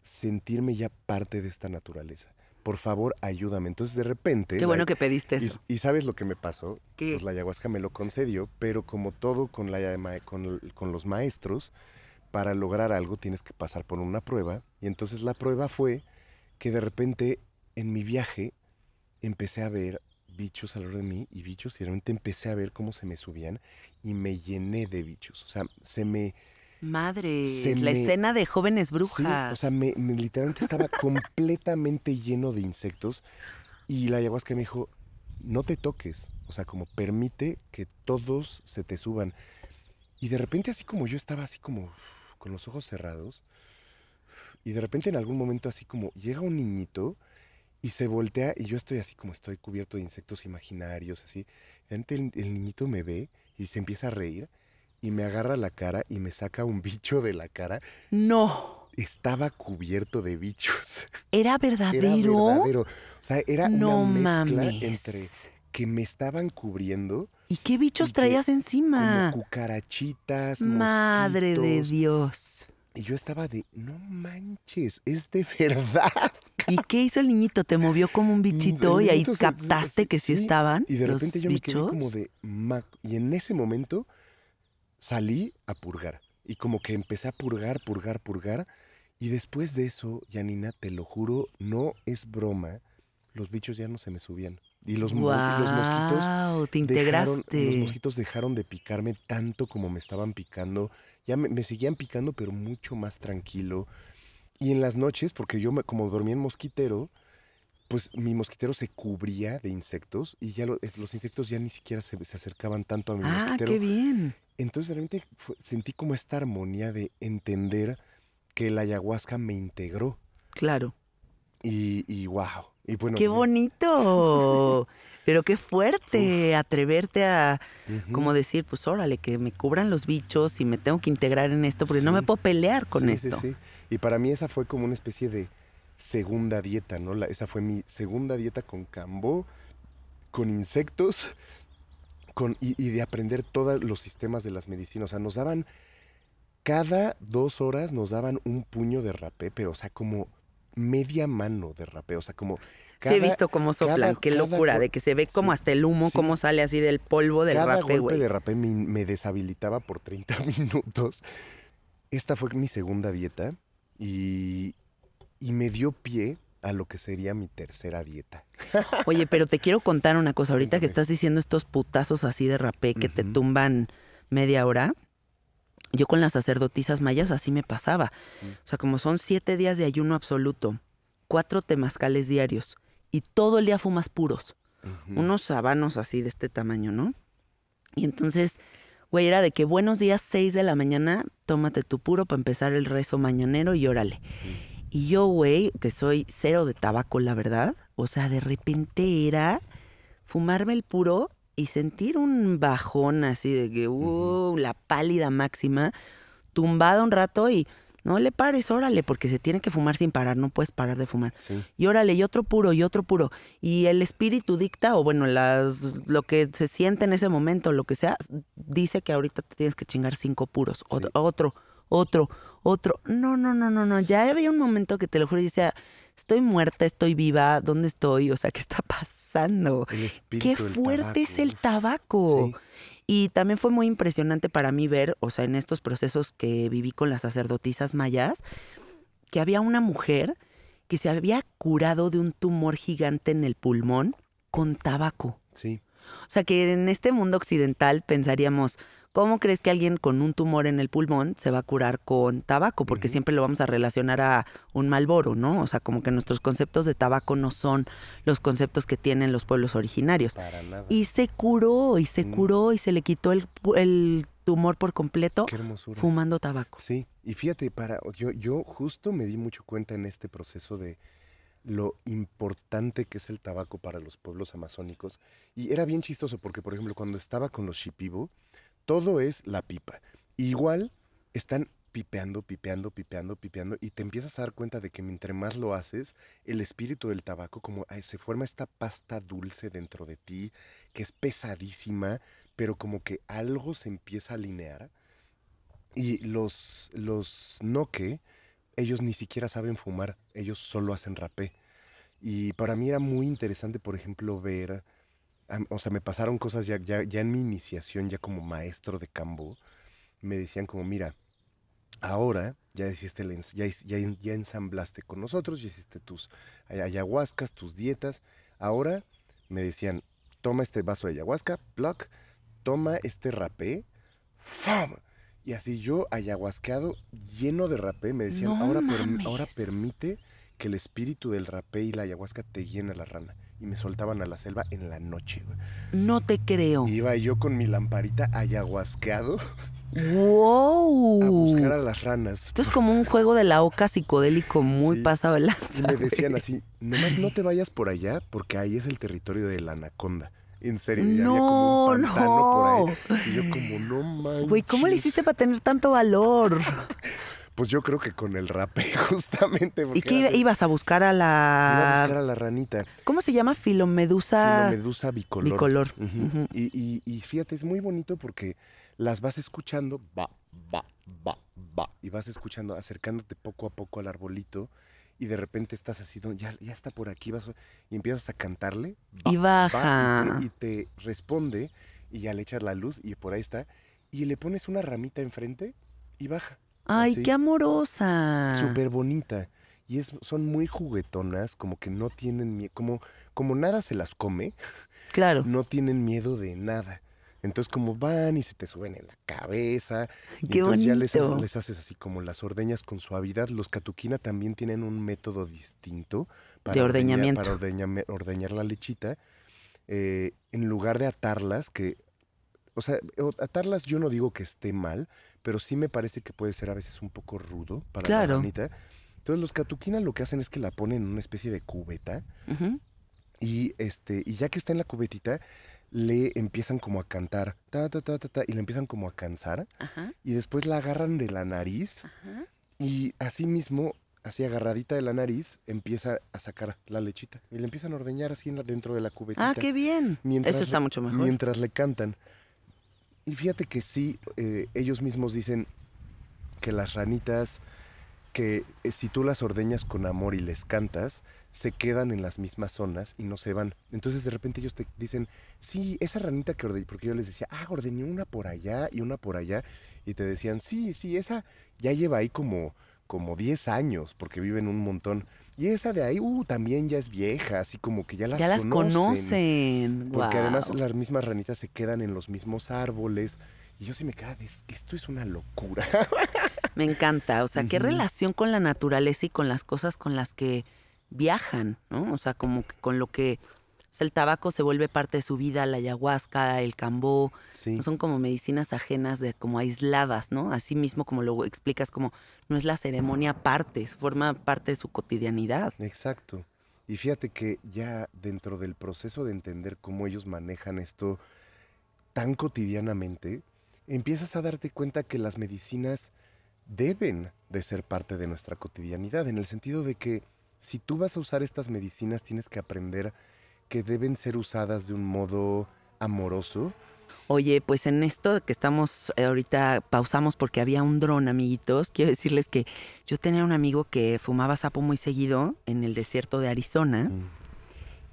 sentirme ya parte de esta naturaleza. Por favor, ayúdame. Entonces de repente... Qué bueno que pediste y, eso. Y, sabes lo que me pasó. Pues la ayahuasca me lo concedió, pero como todo con, la, con los maestros, para lograr algo tienes que pasar por una prueba. Y entonces la prueba fue que de repente en mi viaje empecé a ver bichos alrededor de mí y bichos y realmente empecé a ver cómo se me subían y me llené de bichos. O sea, se me... Madre, se la escena de jóvenes brujas. Sí, o sea, me, literalmente estaba completamente lleno de insectos y la ayahuasca me dijo, no te toques, o sea, como permite que todos se te suban. Y de repente así como yo estaba así como con los ojos cerrados, y de repente en algún momento así como llega un niñito, y se voltea y yo estoy así como estoy cubierto de insectos imaginarios, así. De el, el niñito me ve y se empieza a reír y me agarra la cara y me saca un bicho de la cara. No estaba cubierto de bichos. ¿Era verdadero? Era verdadero. O sea, era una mezcla entre que me estaban cubriendo. ¿Y qué bichos traías encima? Como cucarachitas, Madre de Dios. Y yo estaba de, no manches, es de verdad. ¿Y qué hizo el niñito? ¿Te movió como un mm, bichito y ahí captaste que sí, los estaban? Y de repente yo me quedé como de. y en ese momento salí a purgar. Y como que empecé a purgar, purgar, purgar. Y después de eso, Janina, te lo juro, no es broma, los bichos ya no se me subían. Y los, los mosquitos. Te integraste. Dejaron, los mosquitos dejaron de picarme tanto como me estaban picando. Ya me, me seguían picando, pero mucho más tranquilo. Y en las noches, porque yo como dormía en mosquitero, pues mi mosquitero se cubría de insectos y ya los insectos ya ni siquiera se, se acercaban tanto a mi ah, mosquitero. ¡Ah, qué bien! Entonces realmente sentí como esta armonía de entender que la ayahuasca me integró. Claro. Y, y wow. ¡Qué bonito! Pero qué fuerte atreverte a, como decir, pues órale, que me cubran los bichos y me tengo que integrar en esto porque no me puedo pelear con esto. Sí, sí. Y para mí esa fue como una especie de segunda dieta, ¿no? esa fue mi segunda dieta con cambó, con insectos, con, y, y de aprender todos los sistemas de las medicinas. O sea, nos daban, cada dos horas nos daban un puño de rapé, pero o sea, como media mano de rapé, o sea, como sí, he visto cómo soplan, qué locura, de que se ve como hasta el humo, cómo sale así del polvo del cada golpe de rapé me, deshabilitaba por 30 minutos. Esta fue mi segunda dieta y, y me dio pie a lo que sería mi tercera dieta. Oye, pero te quiero contar una cosa. Ahorita que estás diciendo estos putazos así de rapé que te tumban media hora, yo con las sacerdotisas mayas así me pasaba. Mm. O sea, como son siete días de ayuno absoluto, cuatro temazcales diarios, y todo el día fumas puros. Unos sábanos así de este tamaño, ¿no? Y entonces, güey, era de que buenos días, 6 de la mañana, tómate tu puro para empezar el rezo mañanero y órale. Y yo, güey, que soy cero de tabaco, la verdad, o sea, de repente era fumarme el puro y sentir un bajón así de que, uh, la pálida máxima, tumbada un rato y no le pares, órale, porque se tiene que fumar sin parar, no puedes parar de fumar. Y órale, y otro puro, y otro puro. Y el espíritu dicta, o bueno, las, lo que se siente en ese momento, lo que sea, dice que ahorita te tienes que chingar cinco puros, otro, otro, otro, No, no, no, no, no. Ya había un momento que te lo juro, y decía, estoy muerta, estoy viva, ¿dónde estoy? O sea, ¿qué está pasando? El espíritu, Qué fuerte es el tabaco. Y también fue muy impresionante para mí ver, o sea, en estos procesos que viví con las sacerdotisas mayas, que había una mujer que se había curado de un tumor gigante en el pulmón con tabaco. Sí. O sea, que en este mundo occidental pensaríamos, ¿Cómo crees que alguien con un tumor en el pulmón se va a curar con tabaco? Porque siempre lo vamos a relacionar a un malboro, ¿no? O sea, como que nuestros conceptos de tabaco no son los conceptos que tienen los pueblos originarios. Y se curó, y se mm. curó, y se le quitó el, tumor por completo fumando tabaco. Sí, y fíjate, para, yo, yo justo me di mucho cuenta en este proceso de lo importante que es el tabaco para los pueblos amazónicos. Y era bien chistoso porque, por ejemplo, cuando estaba con los Shipibo, todo es la pipa. Igual están pipeando, pipeando, pipeando, pipeando, y te empiezas a dar cuenta de que mientras más lo haces, el espíritu del tabaco, como se forma esta pasta dulce dentro de ti, que es pesadísima, pero como que algo se empieza a alinear. Y los, los no que, ellos ni siquiera saben fumar, ellos solo hacen rapé. Y para mí era muy interesante, por ejemplo, ver o sea, me pasaron cosas ya, ya, en mi iniciación, ya como maestro de cambo, me decían como, mira, ahora ya hiciste ya, ya, ensamblaste con nosotros, ya hiciste tus ayahuascas, tus dietas. Ahora me decían, toma este vaso de ayahuasca, pluck, toma este rapé, ¡fum! Y así yo, ayahuasqueado, lleno de rapé, me decían, ahora, ahora permite que el espíritu del rapé y la ayahuasca te llene la rana y me soltaban a la selva en la noche, No te creo. Iba yo con mi lamparita ayahuasqueado. ¡Wow! A buscar a las ranas. Esto es como un juego de la oca psicodélico muy sí. pasado Me decían así, nomás no te vayas por allá porque ahí es el territorio de la anaconda. En serio, no, como no. Y yo como, no manches. Güey, ¿cómo le hiciste para tener tanto valor? Pues yo creo que con el rape, justamente. ¿Y qué ibas a buscar a la...? Iba a buscar a la ranita. ¿Cómo se llama? Filomedusa... Filomedusa bicolor. Bicolor. Y, fíjate, es muy bonito porque las vas escuchando, va, va, va, va, y vas escuchando, acercándote poco a poco al arbolito y de repente estás así, ya, ya está por aquí, vas, y empiezas a cantarle. y baja. y, te, y, te, responde, y ya le echas la luz, y por ahí está, y le pones una ramita enfrente y baja. Ay, qué amorosa. Súper bonita. Y es, son muy juguetonas, como que no tienen miedo, como, como nada se las come. Claro. No tienen miedo de nada. Entonces, como van y se te suben en la cabeza. y entonces ya les haces, así como las ordeñas con suavidad. Los catuquina también tienen un método distinto para de Ordeñar, para ordeñar la lechita. Eh, en lugar de atarlas, que. O sea, atarlas yo no digo que esté mal, pero sí me parece que puede ser a veces un poco rudo para la granita. Entonces los catuquinas lo que hacen es que la ponen en una especie de cubeta y este y ya que está en la cubetita le empiezan como a cantar y le empiezan como a cansar y después la agarran de la nariz y así mismo así agarradita de la nariz empieza a sacar la lechita y le empiezan a ordeñar así dentro de la ah, cubetita. Ah, qué bien. Eso está mucho mejor. Mientras le cantan. Y fíjate que sí, eh, ellos mismos dicen que las ranitas, que eh, si tú las ordeñas con amor y les cantas, se quedan en las mismas zonas y no se van. Entonces de repente ellos te dicen, sí, esa ranita que ordeñé, porque yo les decía, ah, ordeñé una por allá y una por allá. Y te decían, sí, sí, esa ya lleva ahí como, como 10 años, porque viven un montón. Y esa de ahí, uh, también ya es vieja, así como que ya las, ya las conocen. Porque además las mismas ranitas se quedan en los mismos árboles. Y yo sí me quedaba, esto es una locura. Me encanta, o sea, qué relación con la naturaleza y con las cosas con las que viajan, ¿no? O sea, como que con lo que o pues, sea, el tabaco se vuelve parte de su vida, la ayahuasca, el cambó. son como medicinas ajenas, de, como aisladas, ¿no? Así mismo como lo explicas, como no es la ceremonia parte, forma parte de su cotidianidad. Exacto. Y fíjate que ya dentro del proceso de entender cómo ellos manejan esto tan cotidianamente, empiezas a darte cuenta que las medicinas deben de ser parte de nuestra cotidianidad, en el sentido de que si tú vas a usar estas medicinas tienes que aprender que deben ser usadas de un modo amoroso. Oye, pues en esto que estamos eh, ahorita pausamos porque había un dron, amiguitos. Quiero decirles que yo tenía un amigo que fumaba sapo muy seguido en el desierto de Arizona. Mm.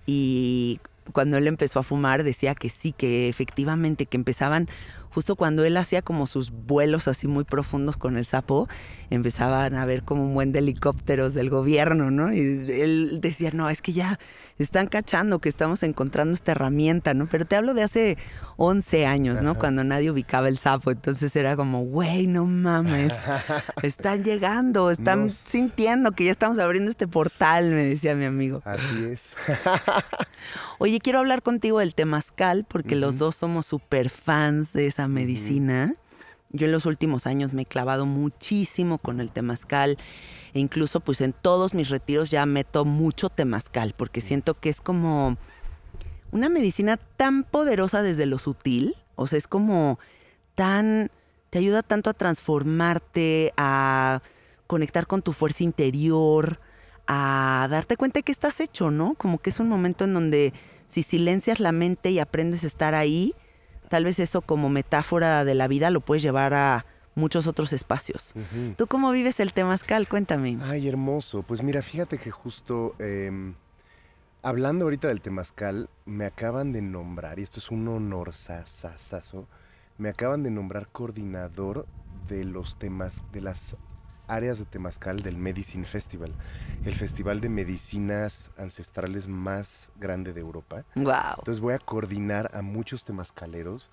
Y cuando él empezó a fumar decía que sí, que efectivamente que empezaban justo cuando él hacía como sus vuelos así muy profundos con el sapo, empezaban a ver como un buen de helicópteros del gobierno, ¿no? Y él decía, no, es que ya están cachando que estamos encontrando esta herramienta, ¿no? Pero te hablo de hace 11 años, ¿no? Cuando nadie ubicaba el sapo, entonces era como, güey, no mames, están llegando, están sintiendo que ya estamos abriendo este portal, me decía mi amigo. Así es. Oye, quiero hablar contigo del temazcal, porque los dos somos súper fans de esa medicina. Yo en los últimos años me he clavado muchísimo con el temazcal e incluso pues en todos mis retiros ya meto mucho temazcal porque siento que es como una medicina tan poderosa desde lo sutil, o sea, es como tan te ayuda tanto a transformarte, a conectar con tu fuerza interior, a darte cuenta que estás hecho, ¿no? Como que es un momento en donde si silencias la mente y aprendes a estar ahí, tal vez eso como metáfora de la vida lo puedes llevar a muchos otros espacios. ¿Tú cómo vives el temazcal? Cuéntame. Ay, hermoso. Pues mira, fíjate que justo em, hablando ahorita del temazcal, me acaban de nombrar, y esto es un honor sasasazo, me acaban de nombrar coordinador de los temas, de las áreas de Temazcal del Medicine Festival, el festival de medicinas ancestrales más grande de Europa. Wow. Entonces voy a coordinar a muchos temazcaleros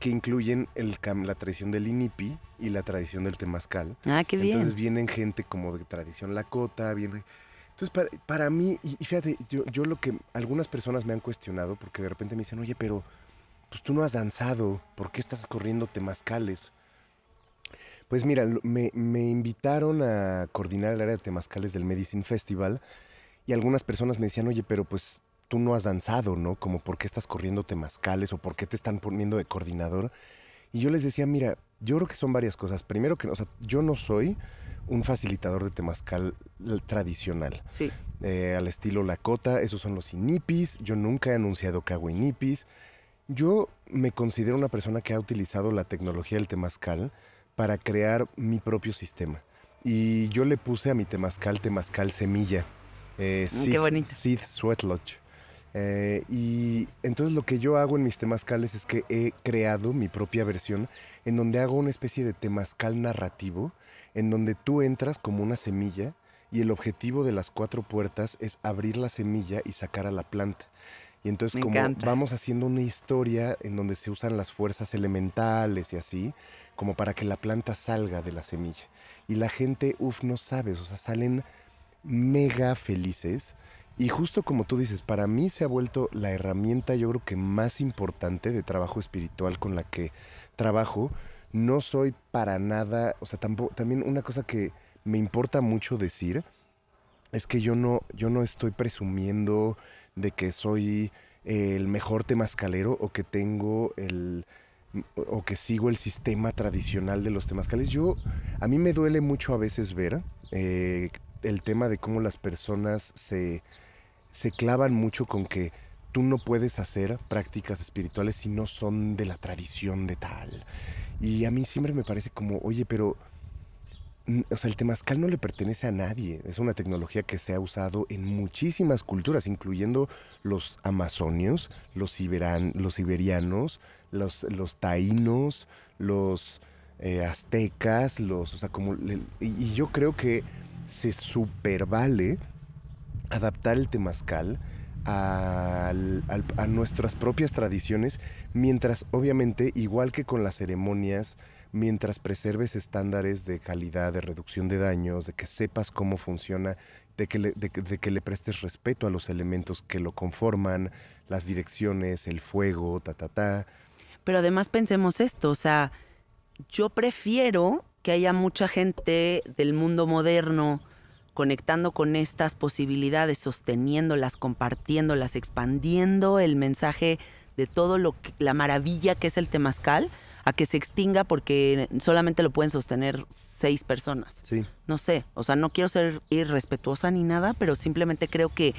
que incluyen la tradición del inipi y la tradición del temazcal. Ah, qué bien. Entonces vienen gente como de tradición lacota, viene... Entonces para, mí, y fíjate, yo, lo que algunas personas me han cuestionado porque de repente me dicen, oye, pero pues tú no has danzado, ¿por qué estás corriendo temazcales? Pues mira, me, invitaron a coordinar el área de temazcales del Medicine Festival y algunas personas me decían, oye, pero pues tú no has danzado, ¿no? Como por qué estás corriendo temazcales o por qué te están poniendo de coordinador. Y yo les decía, mira, yo creo que son varias cosas. Primero que, o sea, yo no soy un facilitador de temazcal tradicional. Sí. Eh, al estilo Lakota, esos son los inipis. Yo nunca he anunciado que hago inipis. Yo me considero una persona que ha utilizado la tecnología del temazcal para crear mi propio sistema. Y yo le puse a mi temazcal, temazcal semilla. Eh, ah, qué Sweat eh, y entonces lo que yo hago en mis temazcales es que he creado mi propia versión en donde hago una especie de temazcal narrativo, en donde tú entras como una semilla y el objetivo de las cuatro puertas es abrir la semilla y sacar a la planta. Y entonces como vamos haciendo una historia en donde se usan las fuerzas elementales y así, como para que la planta salga de la semilla. Y la gente, uff, no sabes, o sea, salen mega felices. Y justo como tú dices, para mí se ha vuelto la herramienta yo creo que más importante de trabajo espiritual con la que trabajo. No soy para nada, o sea, tampoco, también una cosa que me importa mucho decir es que yo no, yo no estoy presumiendo de que soy eh, el mejor temascalero o que tengo el o que sigo el sistema tradicional de los temascales. Yo a mí me duele mucho a veces ver eh, el tema de cómo las personas se se clavan mucho con que tú no puedes hacer prácticas espirituales si no son de la tradición de tal. Y a mí siempre me parece como, oye, pero o sea, el temazcal no le pertenece a nadie. Es una tecnología que se ha usado en muchísimas culturas, incluyendo los amazonios, los, iberianos, los iberianos, los, los taínos, los eh, aztecas, los. O sea, como. Y, yo creo que se supervale adaptar el temazcal. a nuestras propias tradiciones, mientras obviamente, igual que con las ceremonias, mientras preserves estándares de calidad, de reducción de daños, de que sepas cómo funciona, de que le, prestes respeto a los elementos que lo conforman, las direcciones, el fuego, ta, ta, ta. Pero además pensemos esto, o sea, yo prefiero que haya mucha gente del mundo moderno conectando con estas posibilidades, sosteniéndolas, compartiéndolas, expandiendo el mensaje de todo lo que, la maravilla que es el temazcal, a que se extinga porque solamente lo pueden sostener seis personas. Sí. No sé, o sea, no quiero ser irrespetuosa ni nada, pero simplemente creo que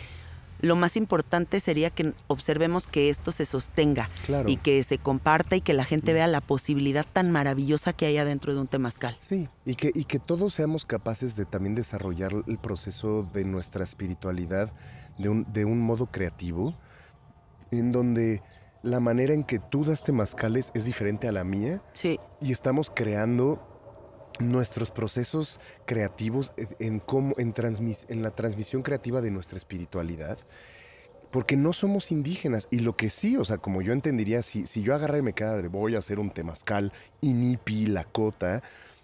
lo más importante sería que observemos que esto se sostenga claro. y que se comparta y que la gente mm. vea la posibilidad tan maravillosa que hay adentro de un temazcal. Sí, y que, que todos seamos capaces de también desarrollar el proceso de nuestra espiritualidad de de un modo creativo, en donde la manera en que tú das temazcales es diferente a la mía. Sí. Y estamos creando nuestros procesos creativos en, cómo, en, en la transmisión creativa de nuestra espiritualidad. Porque no somos indígenas. Y lo que sí, o sea, como yo entendería, si, si yo agarré y me quedara de voy a hacer un temazcal, inipi, cota,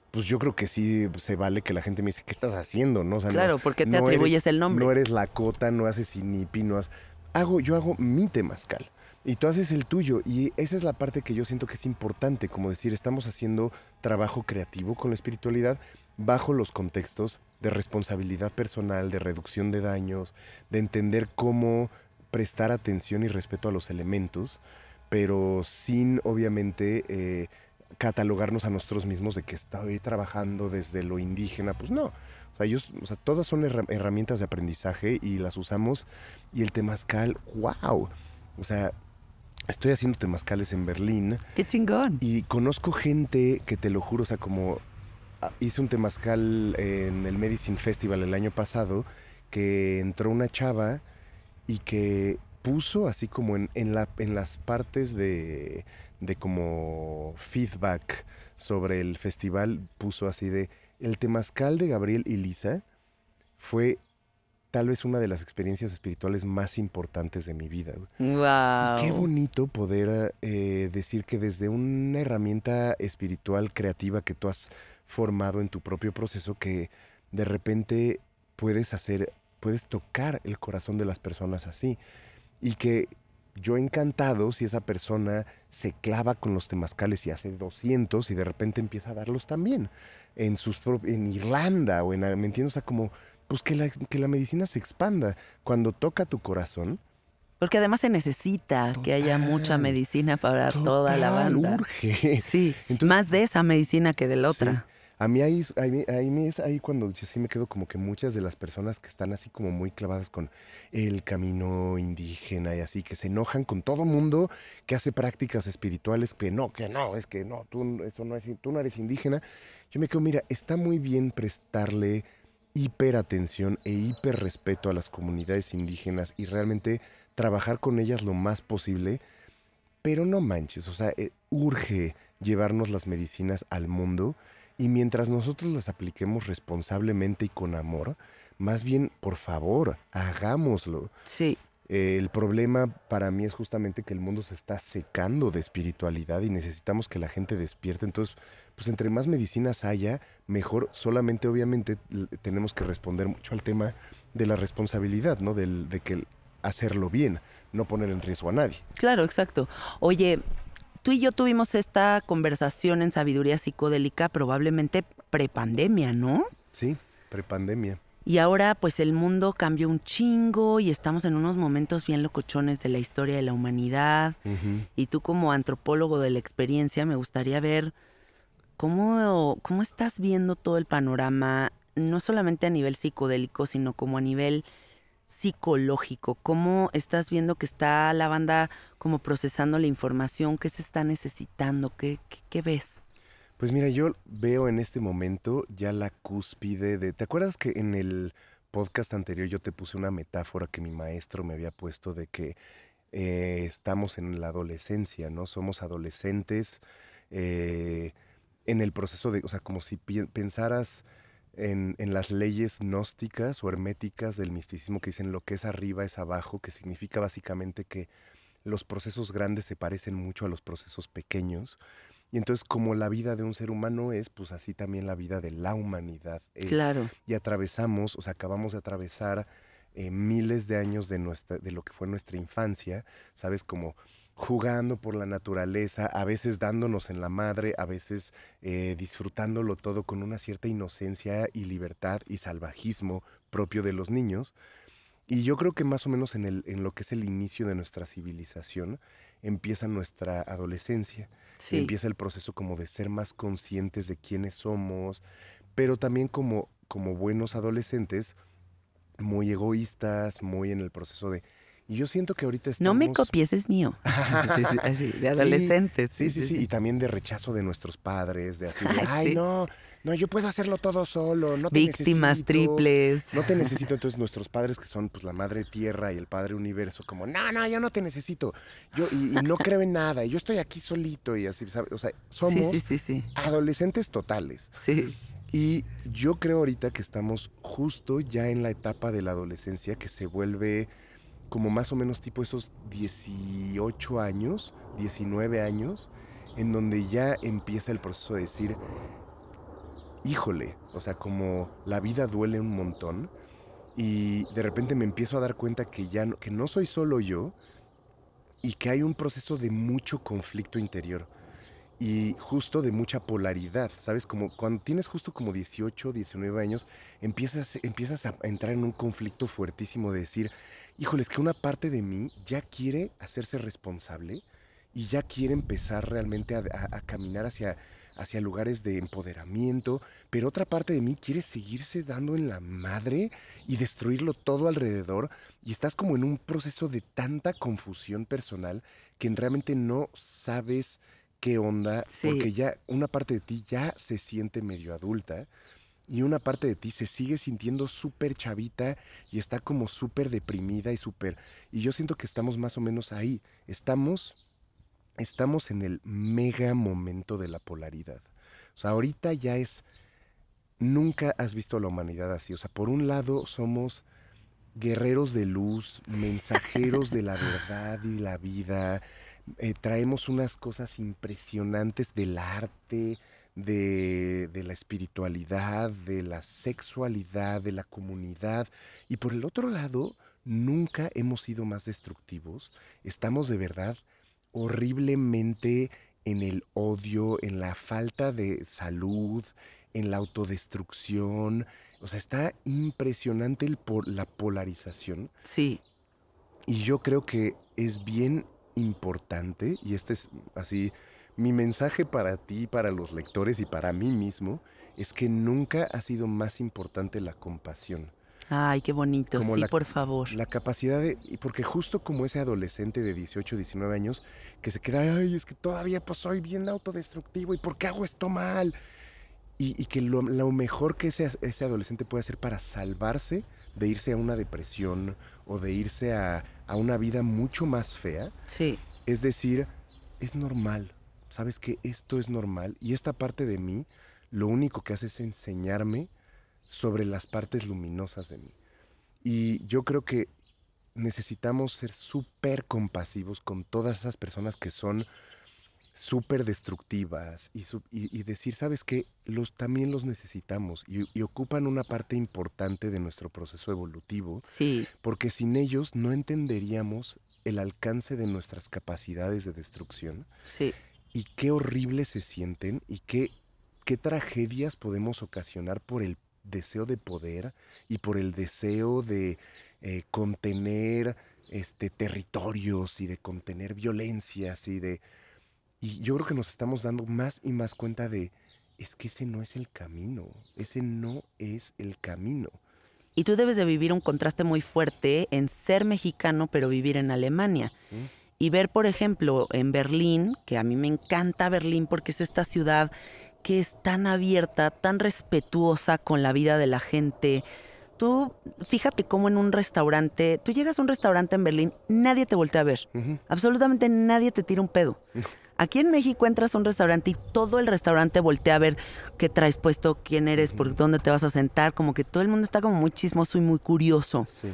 pues yo creo que sí se vale que la gente me dice, ¿qué estás haciendo? ¿No? claro, porque te atribuyes el nombre. No eres cota, no haces inipi, no haces... Hago, yo hago mi temazcal. Y tú haces el tuyo. Y esa es la parte que yo siento que es importante, como decir, estamos haciendo trabajo creativo con la espiritualidad bajo los contextos de responsabilidad personal, de reducción de daños, de entender cómo prestar atención y respeto a los elementos, pero sin obviamente eh, catalogarnos a nosotros mismos de que estoy trabajando desde lo indígena, pues no. O sea, ellos, o sea, todas son herramientas de aprendizaje y las usamos. Y el temazcal, wow. O sea, estoy haciendo temazcales en Berlín. ¡Qué chingón! Y conozco gente que te lo juro, o sea, como ah, hice un temazcal en el Medicine Festival el año pasado, que entró una chava y que puso así como en, las partes de, de como feedback sobre el festival, puso así de, el temazcal de Gabriel y Lisa fue tal vez una de las experiencias espirituales más importantes de mi vida. Wow. qué bonito poder eh, decir que desde una herramienta espiritual creativa que tú has formado en tu propio proceso, que de repente puedes hacer, puedes tocar el corazón de las personas así. Y que yo encantado si esa persona se clava con los temazcales y hace 200 y de repente empieza a darlos también en, sus en Irlanda o en, ¿me entiendes? O sea, como pues que la, que la medicina se expanda. Cuando toca tu corazón, porque además se necesita que haya mucha medicina para dar toda la banda. Urge. Sí, más de esa medicina que de la otra. A mí ahí, es ahí cuando yo sí me quedo como que muchas de las personas que están así como muy clavadas con el camino indígena y así, que se enojan con todo mundo que hace prácticas espirituales, que no, que no, es que no, tú, eso no es, tú no eres indígena. Yo me quedo, mira, está muy bien prestarle hiperatención e hiperrespeto a las comunidades indígenas y realmente trabajar con ellas lo más posible. Pero no manches, o sea, eh, urge llevarnos las medicinas al mundo y mientras nosotros las apliquemos responsablemente y con amor, más bien, por favor, hagámoslo. Sí. Eh, el problema para mí es justamente que el mundo se está secando de espiritualidad y necesitamos que la gente despierte. Entonces, pues entre más medicinas haya, mejor. Solamente obviamente tenemos que responder mucho al tema de la responsabilidad, ¿no? Del, de que hacerlo bien, no poner en riesgo a nadie. Claro, exacto. Oye, tú y yo tuvimos esta conversación en Sabiduría Psicodélica probablemente prepandemia, ¿no? Sí, prepandemia. Y ahora pues el mundo cambió un chingo y estamos en unos momentos bien locochones de la historia de la humanidad. Y tú como antropólogo de la experiencia me gustaría ver ¿cómo, ¿cómo estás viendo todo el panorama, no solamente a nivel psicodélico, sino como a nivel psicológico? ¿Cómo estás viendo que está la banda como procesando la información? ¿Qué se está necesitando? ¿Qué, ves? Pues mira, yo veo en este momento ya la cúspide de... ¿Te acuerdas que en el podcast anterior yo te puse una metáfora que mi maestro me había puesto de que eh, estamos en la adolescencia, ¿no? Somos adolescentes. Eh, en el proceso de, o sea, como si pensaras en, las leyes gnósticas o herméticas del misticismo que dicen lo que es arriba es abajo, que significa básicamente que los procesos grandes se parecen mucho a los procesos pequeños. Y entonces como la vida de un ser humano es, pues así también la vida de la humanidad es. Claro. Y atravesamos, o sea, acabamos de atravesar eh, miles de años de, nuestra, de lo que fue nuestra infancia, ¿sabes? Como jugando por la naturaleza, a veces dándonos en la madre, a veces eh, disfrutándolo todo con una cierta inocencia y libertad y salvajismo propio de los niños. Y yo creo que más o menos en, lo que es el inicio de nuestra civilización empieza nuestra adolescencia, empieza el proceso como de ser más conscientes de quiénes somos, pero también como, como buenos adolescentes, muy egoístas, muy en el proceso de y yo siento que ahorita estamos... No me copies, es mío. sí, sí, sí. de adolescentes. Sí sí sí, Y también de rechazo de nuestros padres, de así, de, ay, no, no, yo puedo hacerlo todo solo, no Víctimas triples. No te necesito. Entonces nuestros padres que son pues la madre tierra y el padre universo, como, no, no, yo no te necesito. Yo, y, no creo en nada, y yo estoy aquí solito y así, ¿sabes? O sea, somos adolescentes totales. Sí. Y yo creo ahorita que estamos justo ya en la etapa de la adolescencia que se vuelve como más o menos tipo esos 18 años, 19 años, en donde ya empieza el proceso de decir, híjole, o sea, como la vida duele un montón y de repente me empiezo a dar cuenta que ya no, que no soy solo yo y que hay un proceso de mucho conflicto interior y justo de mucha polaridad, ¿sabes? Como cuando tienes justo como 18, 19 años, empiezas, empiezas a entrar en un conflicto fuertísimo de decir, híjoles, que una parte de mí ya quiere hacerse responsable y ya quiere empezar realmente a, caminar hacia, hacia lugares de empoderamiento, pero otra parte de mí quiere seguirse dando en la madre y destruirlo todo alrededor y estás como en un proceso de tanta confusión personal que realmente no sabes qué onda, porque ya una parte de ti ya se siente medio adulta, y una parte de ti se sigue sintiendo súper chavita y está como súper deprimida y súper... Y yo siento que estamos más o menos ahí. Estamos, estamos en el mega momento de la polaridad. O sea, ahorita ya es... Nunca has visto a la humanidad así. O sea, por un lado somos guerreros de luz, mensajeros de la verdad y la vida. Eh, traemos unas cosas impresionantes del arte, de, la espiritualidad, de la sexualidad, de la comunidad. Y por el otro lado, nunca hemos sido más destructivos. Estamos de verdad horriblemente en el odio, en la falta de salud, en la autodestrucción. O sea, está impresionante el la polarización. Sí. Y yo creo que es bien importante, y este es así mi mensaje para ti, para los lectores y para mí mismo es que nunca ha sido más importante la compasión. Ay, qué bonito, sí, por favor. La capacidad de. Porque justo como ese adolescente de 18, 19 años que se queda, ay, es que todavía pues soy bien autodestructivo y ¿por qué hago esto mal? Y, que lo, mejor que ese, adolescente puede hacer para salvarse de irse a una depresión o de irse a, una vida mucho más fea. Es decir, es normal sabes que esto es normal y esta parte de mí lo único que hace es enseñarme sobre las partes luminosas de mí. Y yo creo que necesitamos ser súper compasivos con todas esas personas que son súper destructivas y, decir, ¿sabes que Los, también los necesitamos y, y, ocupan una parte importante de nuestro proceso evolutivo. Sí. Porque sin ellos no entenderíamos el alcance de nuestras capacidades de destrucción. Sí y qué horribles se sienten y qué, qué tragedias podemos ocasionar por el deseo de poder y por el deseo de eh, contener este, territorios y de contener violencias y de... Y yo creo que nos estamos dando más y más cuenta de, es que ese no es el camino, ese no es el camino. Y tú debes de vivir un contraste muy fuerte en ser mexicano pero vivir en Alemania y ver, por ejemplo, en Berlín, que a mí me encanta Berlín porque es esta ciudad que es tan abierta, tan respetuosa con la vida de la gente. Tú fíjate cómo en un restaurante, tú llegas a un restaurante en Berlín, nadie te voltea a ver, absolutamente nadie te tira un pedo. Aquí en México entras a un restaurante y todo el restaurante voltea a ver qué traes puesto, quién eres, por dónde te vas a sentar, como que todo el mundo está como muy chismoso y muy curioso. Sí.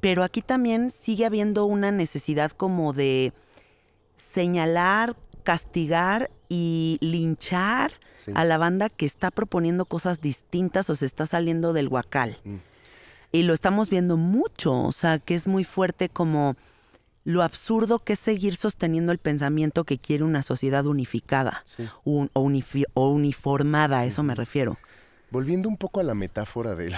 Pero aquí también sigue habiendo una necesidad como de señalar, castigar y linchar a la banda que está proponiendo cosas distintas o se está saliendo del guacal mm. Y lo estamos viendo mucho, o sea, que es muy fuerte como lo absurdo que es seguir sosteniendo el pensamiento que quiere una sociedad unificada o, o, uniformada, a eso me refiero. Volviendo un poco a la metáfora de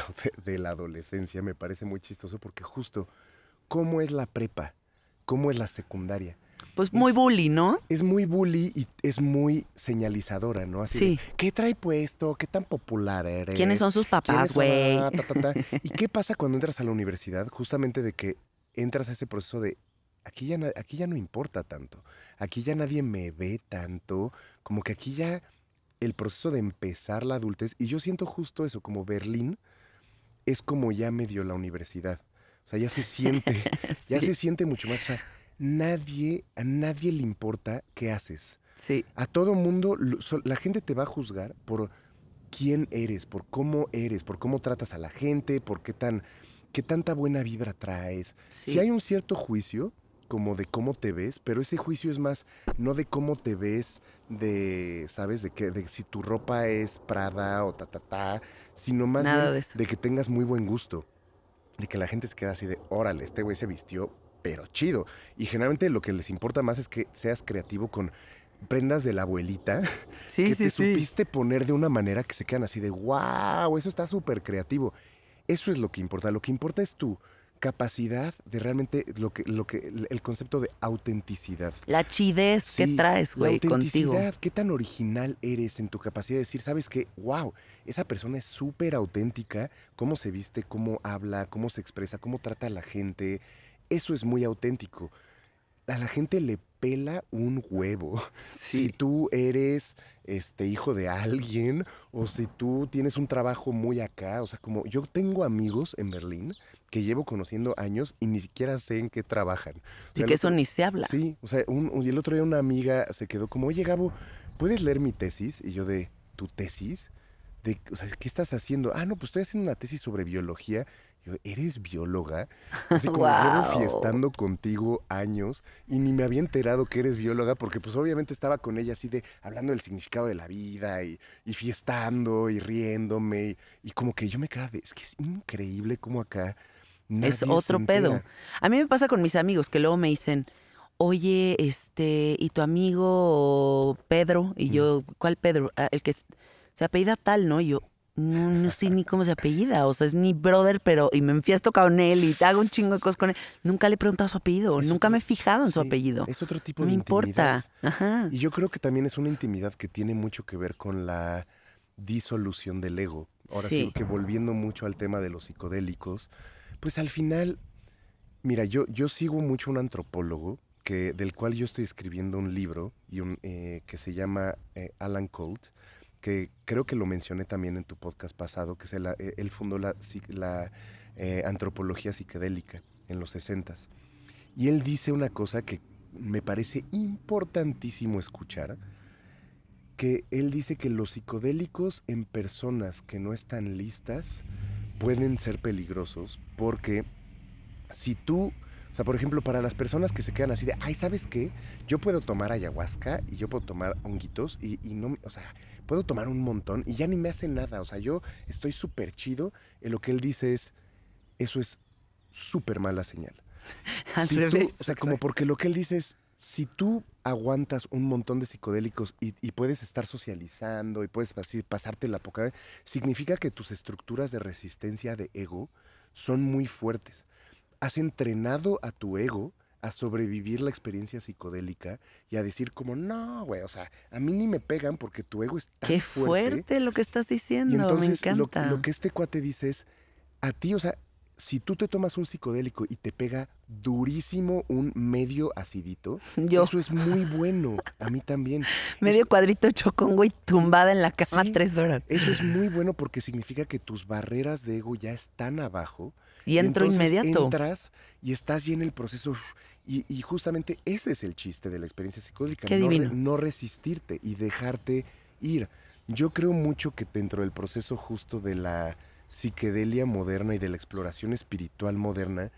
la, adolescencia, me parece muy chistoso porque justo, ¿cómo es la prepa? ¿Cómo es la secundaria? Pues muy bully, ¿no? Es muy bully y es muy señalizadora, ¿no? Así sí. ¿Qué trae puesto? ¿Qué tan popular eres? ¿Quiénes son sus papás, güey? Ah, ¿Y qué pasa cuando entras a la universidad? Justamente de que entras a ese proceso de aquí ya, aquí ya no importa tanto, aquí ya nadie me ve tanto, como que aquí ya el proceso de empezar la adultez, y yo siento justo eso, como Berlín es como ya me dio la universidad. O sea, ya se siente, ya se siente mucho más. O sea, nadie, a nadie le importa qué haces. Sí. A todo mundo, la gente te va a juzgar por quién eres, por cómo eres, por cómo tratas a la gente, por qué tan, qué tanta buena vibra traes. Si hay un cierto juicio, como de cómo te ves, pero ese juicio es más no de cómo te ves, de, ¿sabes? De que si tu ropa es Prada o ta, ta, ta, sino más bien de, que tengas muy buen gusto, de que la gente se queda así de, órale, este güey se vistió, pero chido. Y generalmente lo que les importa más es que seas creativo con prendas de la abuelita sí, que te supiste poner de una manera que se quedan así de, wow, eso está súper creativo. Eso es lo que importa, lo que importa es tú capacidad de realmente lo que, lo que, el concepto de autenticidad. La chidez que traes, güey, contigo. qué tan original eres en tu capacidad de decir, sabes que, wow, esa persona es súper auténtica, cómo se viste, cómo habla, cómo se expresa, cómo trata a la gente. Eso es muy auténtico. A la gente le pela un huevo. Si tú eres este hijo de alguien o si tú tienes un trabajo muy acá, o sea, como yo tengo amigos en Berlín que llevo conociendo años y ni siquiera sé en qué trabajan. y que eso ni se habla. Sí, o sea, un, el otro día una amiga se quedó como, oye Gabo, ¿puedes leer mi tesis? Y yo de, ¿tu tesis? De, ¿qué estás haciendo? Ah, no, pues estoy haciendo una tesis sobre biología. Yo, ¿eres bióloga? Así como llevo fiestando contigo años y ni me había enterado que eres bióloga porque pues obviamente estaba con ella así de hablando del significado de la vida y, fiestando y riéndome y, como que yo me quedaba de, es que es increíble como acá es otro pedo. A mí me pasa con mis amigos que luego me dicen, oye, este, ¿y tu amigo Pedro? Y yo, ¿cuál Pedro? Ah, el que se apellida tal, ¿no? Y yo, no, sé ni cómo se apellida. O sea, es mi brother, pero. Y me enfiesto con él y te hago un chingo de cosas con él. Nunca le he preguntado su apellido. nunca me he fijado en su apellido. Es otro tipo de intimidad. importa. Y yo creo que también es una intimidad que tiene mucho que ver con la disolución del ego. Ahora sí, sí que volviendo mucho al tema de los psicodélicos pues al final, mira, yo, yo sigo mucho un antropólogo que, del cual yo estoy escribiendo un libro y eh, que se llama eh, Alan Colt, que creo que lo mencioné también en tu podcast pasado, que es el, eh, él fundó la, antropología psicodélica en los sesentas Y él dice una cosa que me parece importantísimo escuchar, que él dice que los psicodélicos en personas que no están listas pueden ser peligrosos porque si tú, o sea, por ejemplo, para las personas que se quedan así de, ay, ¿sabes qué? Yo puedo tomar ayahuasca y yo puedo tomar honguitos y, y no, o sea, puedo tomar un montón y ya ni me hace nada, o sea, yo estoy súper chido. Y lo que él dice es, eso es súper mala señal. si o sea, como porque lo que él dice es, si tú aguantas un montón de psicodélicos y, puedes estar socializando y puedes así, pasarte la poca, significa que tus estructuras de resistencia de ego son muy fuertes. Has entrenado a tu ego a sobrevivir la experiencia psicodélica y a decir como, no, güey, o sea, a mí ni me pegan porque tu ego es Qué fuerte. lo que estás diciendo, y entonces, me encanta. lo que este cuate dice es, a ti, o sea, si tú te tomas un psicodélico y te pega durísimo un medio acidito, eso es muy bueno. A mí también. medio cuadrito chocongo y tumbada en la cama tres horas. Eso es muy bueno porque significa que tus barreras de ego ya están abajo. Y entro y inmediato. Entras y estás ya en el proceso. Y, justamente ese es el chiste de la experiencia psicodélica. no resistirte y dejarte ir. Yo creo mucho que dentro del proceso justo de la psiquedelia moderna y de la exploración espiritual moderna,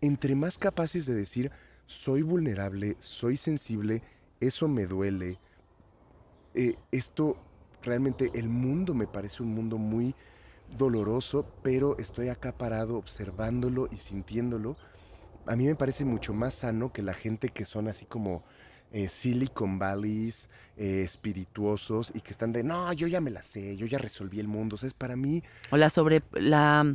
entre más capaces de decir, soy vulnerable, soy sensible, eso me duele, eh, esto realmente, el mundo me parece un mundo muy doloroso, pero estoy acá parado observándolo y sintiéndolo, a mí me parece mucho más sano que la gente que son así como eh, Silicon Valleys eh, espirituosos y que están de, no, yo ya me la sé, yo ya resolví el mundo. O sea, es para mí... hola sobre... la...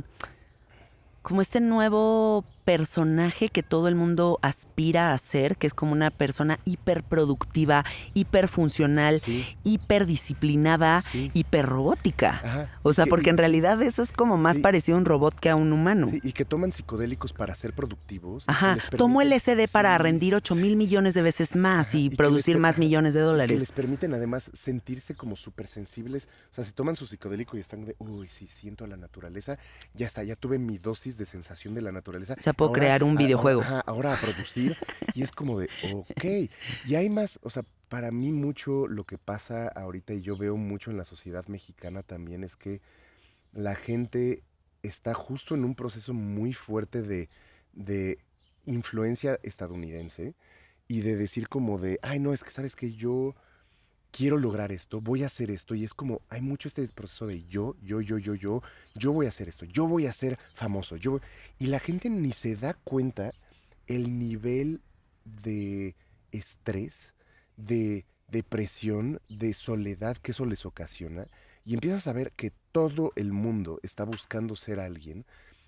Como este nuevo personaje que todo el mundo aspira a ser, que es como una persona hiperproductiva, hiperfuncional, hiperdisciplinada, hiperrobótica. O sea, porque en realidad eso es como más parecido a un robot que a un humano. Y que toman psicodélicos para ser productivos. Ajá, Tomo el SD para rendir 8 mil millones de veces más y, producir más millones de dólares. Que les permiten además sentirse como súper sensibles. O sea, si toman su psicodélico y están de, uy, sí, siento a la naturaleza, ya está, ya tuve mi dosis de sensación de la naturaleza. O sea, crear un videojuego. Ahora, ahora a producir. y es como de, ok. Y hay más, o sea, para mí mucho lo que pasa ahorita y yo veo mucho en la sociedad mexicana también es que la gente está justo en un proceso muy fuerte de, de influencia estadounidense y de decir como de, ay no, es que sabes que yo quiero lograr esto, voy a hacer esto, y es como, hay mucho este proceso de yo, yo, yo, yo, yo, yo voy a hacer esto, yo voy a ser famoso, yo, y la gente ni se da cuenta el nivel de estrés, de depresión, de soledad que eso les ocasiona, y empiezas a ver que todo el mundo está buscando ser alguien,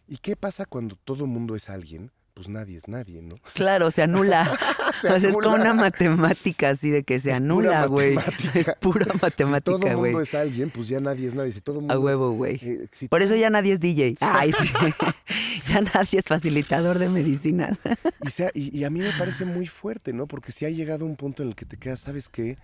y qué pasa cuando todo el mundo es alguien, pues nadie es nadie, ¿no? Claro, se anula. es como una matemática así de que se anula, güey. Es pura matemática, güey. Si todo mundo es alguien, pues ya nadie es nadie. todo A huevo, güey. Por eso ya nadie es DJ. Ay, sí. ya nadie es facilitador de medicinas. y, y, y, a mí me parece muy fuerte, ¿no? Porque si ha llegado un punto en el que te quedas, ¿sabes qué?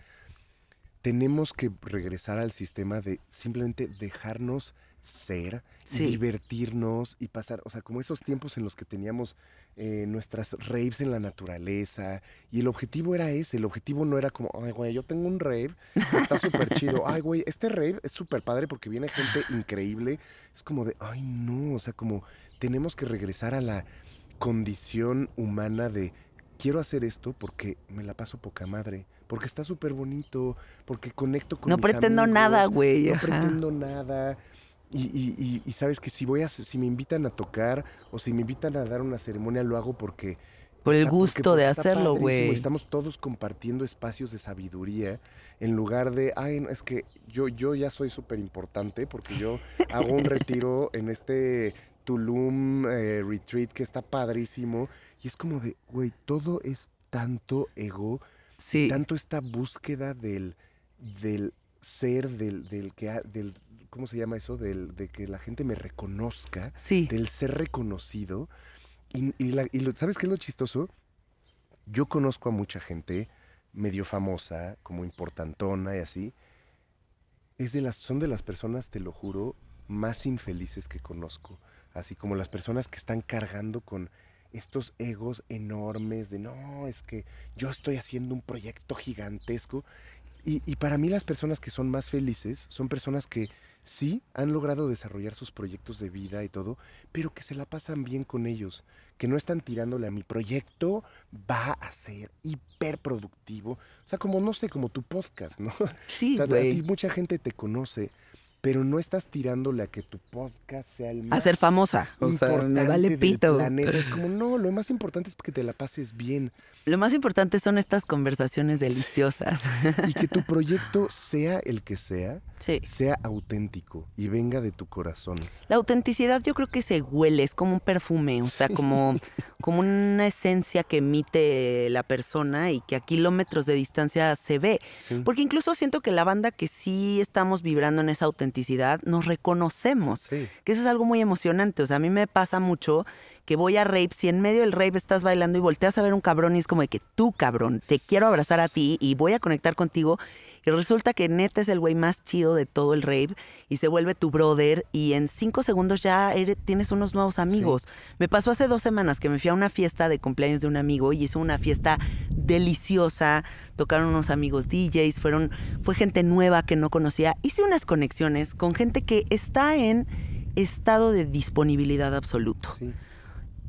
Tenemos que regresar al sistema de simplemente dejarnos ser, divertirnos y pasar, o sea, como esos tiempos en los que teníamos eh, nuestras raves en la naturaleza y el objetivo era ese, el objetivo no era como, ay, güey, yo tengo un rave, está súper chido, ay, güey, este rave es súper padre porque viene gente increíble, es como de, ay, no, o sea, como tenemos que regresar a la condición humana de quiero hacer esto porque me la paso poca madre, porque está súper bonito, porque conecto con... No pretendo nada, güey. No pretendo nada. Y, sabes que si voy a, si me invitan a tocar o si me invitan a dar una ceremonia, lo hago porque. Por el gusto de hacerlo, güey. Estamos todos compartiendo espacios de sabiduría en lugar de, ay, es que yo, yo ya soy súper importante porque yo hago un retiro en este Tulum eh, retreat que está padrísimo. Y es como de, güey, todo es tanto ego, tanto esta búsqueda del, del ser, del, del, que, del, ¿cómo se llama eso? de que la gente me reconozca, sí. del ser reconocido. Y, lo, ¿sabes qué es lo chistoso? Yo conozco a mucha gente medio famosa, como importantona y así. Es de son de las personas, te lo juro, más infelices que conozco. Así como las personas que están cargando con estos egos enormes de no, es que yo estoy haciendo un proyecto gigantesco. y para mí las personas que son más felices son personas que sí han logrado desarrollar sus proyectos de vida y todo, pero que se la pasan bien con ellos, que no están tirándole a mi proyecto va a ser hiperproductivo. O sea, como no sé, como tu podcast, ¿no? Sí, o sea, a ti mucha gente te conoce pero no estás tirándole a que tu podcast sea el más. A ser famosa. O sea, vale pito. Es como, no, lo más importante es que te la pases bien. Lo más importante son estas conversaciones deliciosas. Y que tu proyecto, sea el que sea, sea auténtico y venga de tu corazón. La autenticidad yo creo que se huele, es como un perfume, o sea, como, como una esencia que emite la persona y que a kilómetros de distancia se ve. Porque incluso siento que la banda que sí estamos vibrando en esa autenticidad, nos reconocemos. Que eso es algo muy emocionante. O sea, a mí me pasa mucho que voy a rape, si en medio del rape estás bailando y volteas a ver un cabrón y es como de que tú, cabrón, te quiero abrazar a ti y voy a conectar contigo resulta que neta es el güey más chido de todo el rave y se vuelve tu brother y en cinco segundos ya tienes unos nuevos amigos. Me pasó hace dos semanas que me fui a una fiesta de cumpleaños de un amigo y hizo una fiesta deliciosa. Tocaron unos amigos DJs, fueron, fue gente nueva que no conocía. Hice unas conexiones con gente que está en estado de disponibilidad absoluto.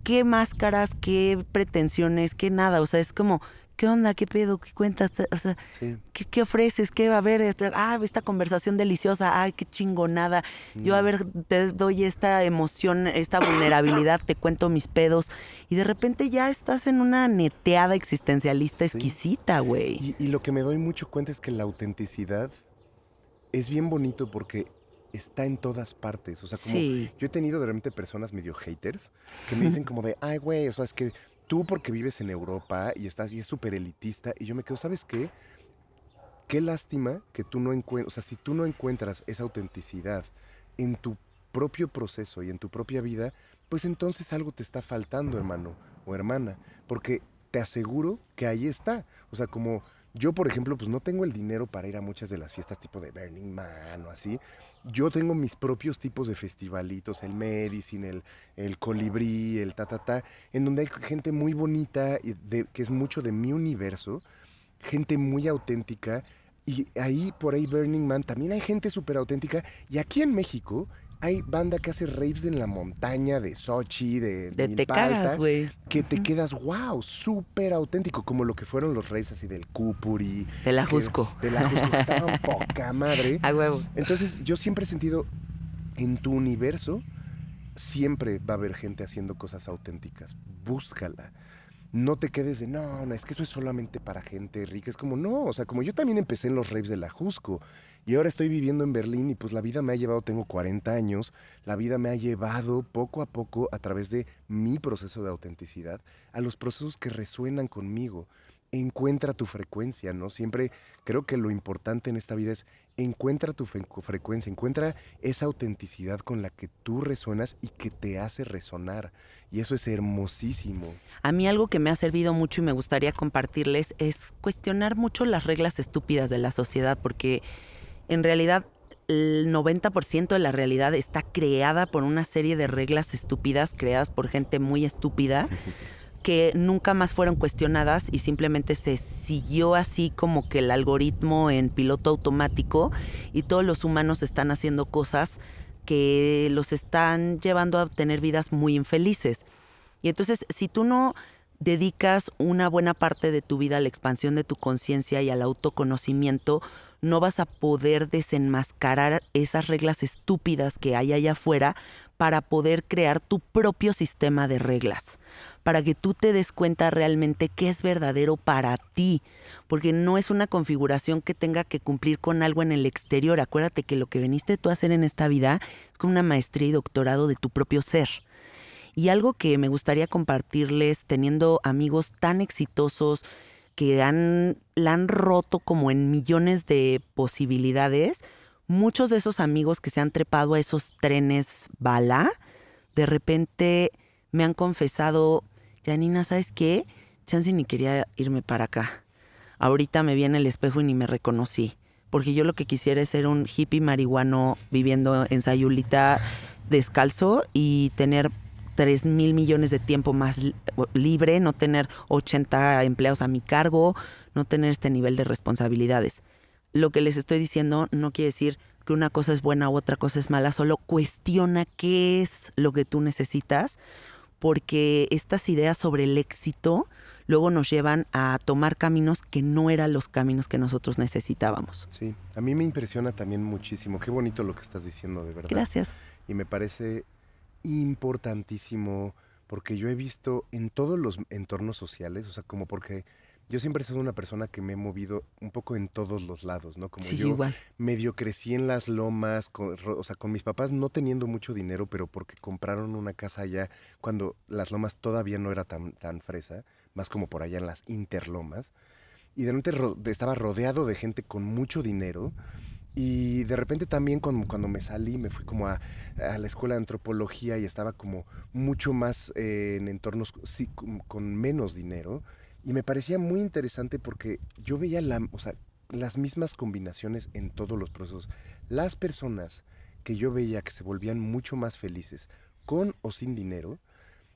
¿Qué máscaras, qué pretensiones, qué nada? O sea, es como ¿qué onda? ¿Qué pedo? ¿Qué cuentas? O sea, ¿qué, ofreces? ¿Qué va a haber? Ah, esta conversación deliciosa, Ay, qué chingonada. Yo, a mm. ver, te doy esta emoción, esta vulnerabilidad, te cuento mis pedos. Y de repente ya estás en una neteada existencialista exquisita, güey. Y, lo que me doy mucho cuenta es que la autenticidad es bien bonito porque está en todas partes. O sea, como yo he tenido de repente personas medio haters que me dicen como de, ay, güey, o sea, es que tú porque vives en Europa y estás y es súper elitista y yo me quedo, ¿sabes qué? Qué lástima que tú no encuentras, o sea, si tú no encuentras esa autenticidad en tu propio proceso y en tu propia vida, pues entonces algo te está faltando, hermano o hermana, porque te aseguro que ahí está, o sea, como yo, por ejemplo, pues no tengo el dinero para ir a muchas de las fiestas tipo de Burning Man o así. Yo tengo mis propios tipos de festivalitos, el Medicine, el, Colibrí, el ta, ta, ta, en donde hay gente muy bonita, que es mucho de mi universo, gente muy auténtica. Y ahí, por ahí, Burning Man, también hay gente súper auténtica. Y aquí en México hay banda que hace raves en la montaña de Sochi, de, de güey. Que te quedas, wow, súper auténtico, como lo que fueron los raves así del Cupuri. Del Ajusco. Del Ajusco, que poca madre. A huevo. Entonces, yo siempre he sentido, en tu universo, siempre va a haber gente haciendo cosas auténticas. Búscala no te quedes de, no, no, es que eso es solamente para gente rica. Es como, no, o sea, como yo también empecé en los raves de la Jusco y ahora estoy viviendo en Berlín y pues la vida me ha llevado, tengo 40 años, la vida me ha llevado poco a poco a través de mi proceso de autenticidad a los procesos que resuenan conmigo. Encuentra tu frecuencia, ¿no? Siempre creo que lo importante en esta vida es encuentra tu frecuencia, encuentra esa autenticidad con la que tú resuenas y que te hace resonar. Y eso es hermosísimo. A mí algo que me ha servido mucho y me gustaría compartirles es cuestionar mucho las reglas estúpidas de la sociedad, porque en realidad el 90% de la realidad está creada por una serie de reglas estúpidas creadas por gente muy estúpida que nunca más fueron cuestionadas y simplemente se siguió así como que el algoritmo en piloto automático y todos los humanos están haciendo cosas que los están llevando a tener vidas muy infelices. Y entonces, si tú no dedicas una buena parte de tu vida a la expansión de tu conciencia y al autoconocimiento, no vas a poder desenmascarar esas reglas estúpidas que hay allá afuera para poder crear tu propio sistema de reglas, para que tú te des cuenta realmente qué es verdadero para ti, porque no es una configuración que tenga que cumplir con algo en el exterior. Acuérdate que lo que viniste tú a hacer en esta vida es con una maestría y doctorado de tu propio ser. Y algo que me gustaría compartirles teniendo amigos tan exitosos, que la han roto como en millones de posibilidades, muchos de esos amigos que se han trepado a esos trenes bala, de repente me han confesado, Janina, ¿sabes qué? Chance ni quería irme para acá. Ahorita me vi en el espejo y ni me reconocí. Porque yo lo que quisiera es ser un hippie marihuano viviendo en Sayulita descalzo y tener 3 mil millones de tiempo más libre, no tener 80 empleados a mi cargo, no tener este nivel de responsabilidades. Lo que les estoy diciendo no quiere decir que una cosa es buena u otra cosa es mala, solo cuestiona qué es lo que tú necesitas, porque estas ideas sobre el éxito luego nos llevan a tomar caminos que no eran los caminos que nosotros necesitábamos. Sí, a mí me impresiona también muchísimo, qué bonito lo que estás diciendo, de verdad. Gracias. Y me parece importantísimo porque yo he visto en todos los entornos sociales, o sea, como porque yo siempre he sido una persona que me he movido un poco en todos los lados, ¿no? Como yo medio crecí en las lomas, con, o sea, con mis papás no teniendo mucho dinero, pero porque compraron una casa allá cuando las lomas todavía no era tan, tan fresa, más como por allá en las interlomas. Y de repente estaba rodeado de gente con mucho dinero y de repente también cuando, cuando me salí, me fui como a, a, la escuela de antropología y estaba como mucho más eh, en entornos con, menos dinero. Y me parecía muy interesante porque yo veía la, o las mismas combinaciones en todos los procesos. Las personas que yo veía que se volvían mucho más felices con o sin dinero,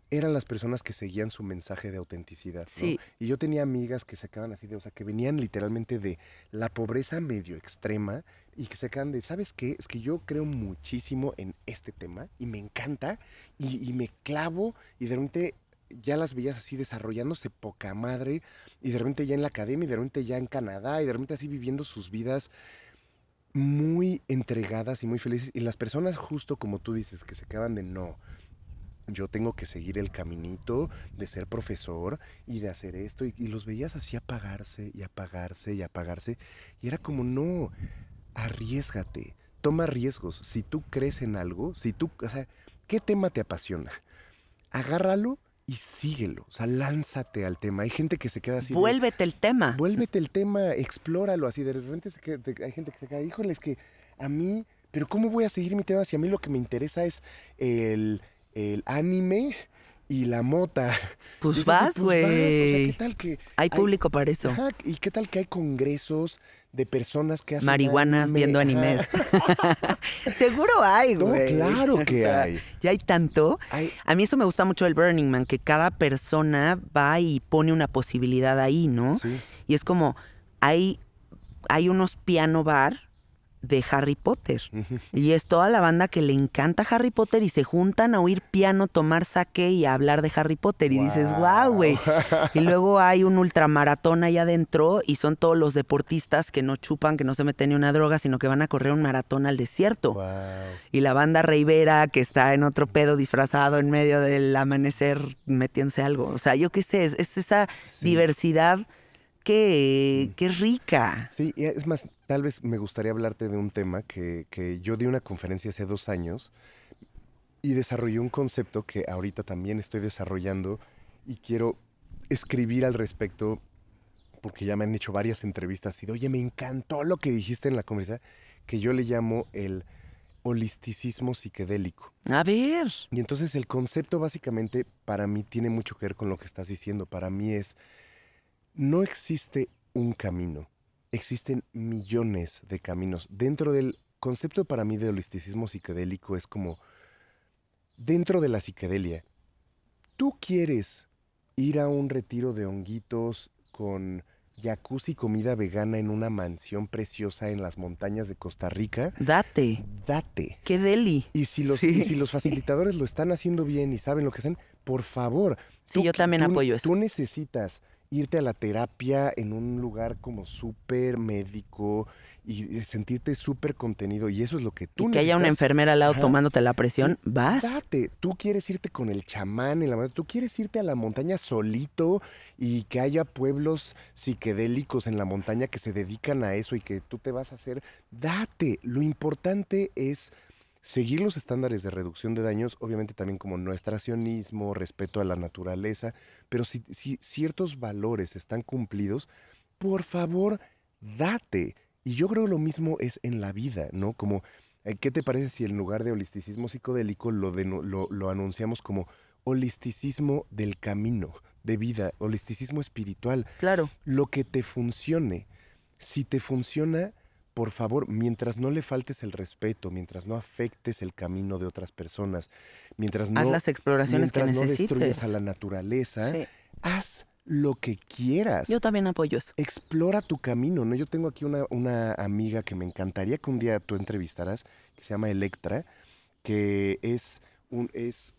eran las personas que seguían su mensaje de autenticidad. Sí. Y yo tenía amigas que así de, o sea, que venían literalmente de la pobreza medio extrema y que se acaban de, ¿sabes qué? Es que yo creo muchísimo en este tema y me encanta y, me clavo y de repente ya las veías así desarrollándose poca madre y de repente ya en la academia y de repente ya en Canadá y de repente así viviendo sus vidas muy entregadas y muy felices. Y las personas justo como tú dices, que se acaban de no. Yo tengo que seguir el caminito de ser profesor y de hacer esto. Y, y los veías así apagarse y apagarse y apagarse. Y era como, no, arriesgate, toma riesgos. Si tú crees en algo, si tú, o sea, ¿qué tema te apasiona? Agárralo y síguelo, o sea, lánzate al tema. Hay gente que se queda así. Vuélvete el tema. Vuélvete el tema, explóralo así. De repente hay gente que se queda, híjole, es que a mí, pero ¿cómo voy a seguir mi tema si a mí lo que me interesa es el, anime? y la mota. Pues, pues vas, güey. ¿qué tal que hay, público para eso? y qué tal que hay congresos de personas que hacen. Marihuanas viendo animes. Seguro hay, güey. No, claro que hay. Ya hay tanto. A mí eso me gusta mucho el Burning Man, que cada persona va y pone una posibilidad ahí, ¿no? Sí. Y es como, hay, hay unos piano bar de Harry Potter. Y es toda la banda que le encanta Harry Potter y se juntan a oír piano, tomar saque y a hablar de Harry Potter. Y dices, wow, güey. Y luego hay un ultramaratón ahí adentro y son todos los deportistas que no chupan, que no se meten ni una droga, sino que van a correr un maratón al desierto. Y la banda Rivera que está en otro pedo disfrazado en medio del amanecer metiéndose algo. O sea, yo qué sé, es, esa diversidad Mm. qué, rica. Sí, es más, tal vez me gustaría hablarte de un tema que, yo di una conferencia hace dos años y desarrollé un concepto que ahorita también estoy desarrollando y quiero escribir al respecto porque ya me han hecho varias entrevistas y de, oye, me encantó lo que dijiste en la conferencia que yo le llamo el holisticismo psiquedélico. A ver. Y entonces el concepto básicamente para mí tiene mucho que ver con lo que estás diciendo. Para mí es no existe un camino, existen millones de caminos. Dentro del concepto para mí de holisticismo psicodélico es como, dentro de la psicodelia. tú quieres ir a un retiro de honguitos con jacuzzi y comida vegana en una mansión preciosa en las montañas de Costa Rica. Date. Date. Qué deli. Y si los, facilitadores lo están haciendo bien y saben lo que hacen, por favor. Sí, yo también apoyo eso. Tú necesitas irte a la terapia en un lugar como súper médico y sentirte súper contenido. Y eso es lo que tú y que haya una enfermera al lado tomándote la presión, vas. Date. Tú quieres irte con el chamán en la montaña. Tú quieres irte a la montaña solito y que haya pueblos psiquedélicos en la montaña que se dedican a eso y que tú te vas a hacer. Date. Lo importante es seguir los estándares de reducción de daños, obviamente también como no extracionismo, respeto a la naturaleza, pero si, ciertos valores están cumplidos, por favor, date. Y yo creo lo mismo es en la vida, ¿no? Como, eh, ¿qué te parece si en lugar de holisticismo psicodélico lo, lo anunciamos como holisticismo del camino, de vida, holisticismo espiritual? Claro. Lo que te funcione. Si te funciona, por favor, mientras no le faltes el respeto, mientras no afectes el camino de otras personas, mientras no, las exploraciones destruyas a la naturaleza, haz lo que quieras. Yo también apoyo eso. Explora tu camino, ¿no? Yo tengo aquí una, amiga que me encantaría que un día tú entrevistaras, que se llama Electra, que es,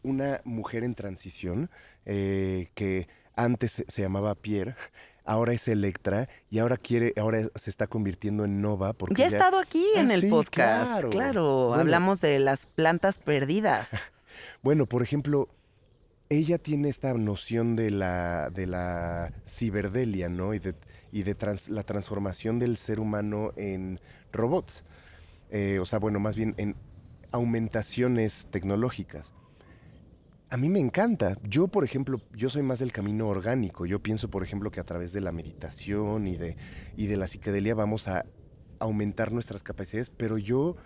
una mujer en transición, eh, que antes se llamaba Pierre, ahora es Electra y ahora quiere, ahora se está convirtiendo en Nova. Porque ya, ha estado aquí ah, en el podcast. Claro, hablamos de las plantas perdidas. bueno, por ejemplo, ella tiene esta noción de la, de la ciberdelia, ¿no? Y de, la transformación del ser humano en robots. Eh, o sea, bueno, más bien en aumentaciones tecnológicas. A mí me encanta. Yo, por ejemplo, yo soy más del camino orgánico. Yo pienso, por ejemplo, que a través de la meditación y de, y de la psicodelia vamos a aumentar nuestras capacidades, pero yo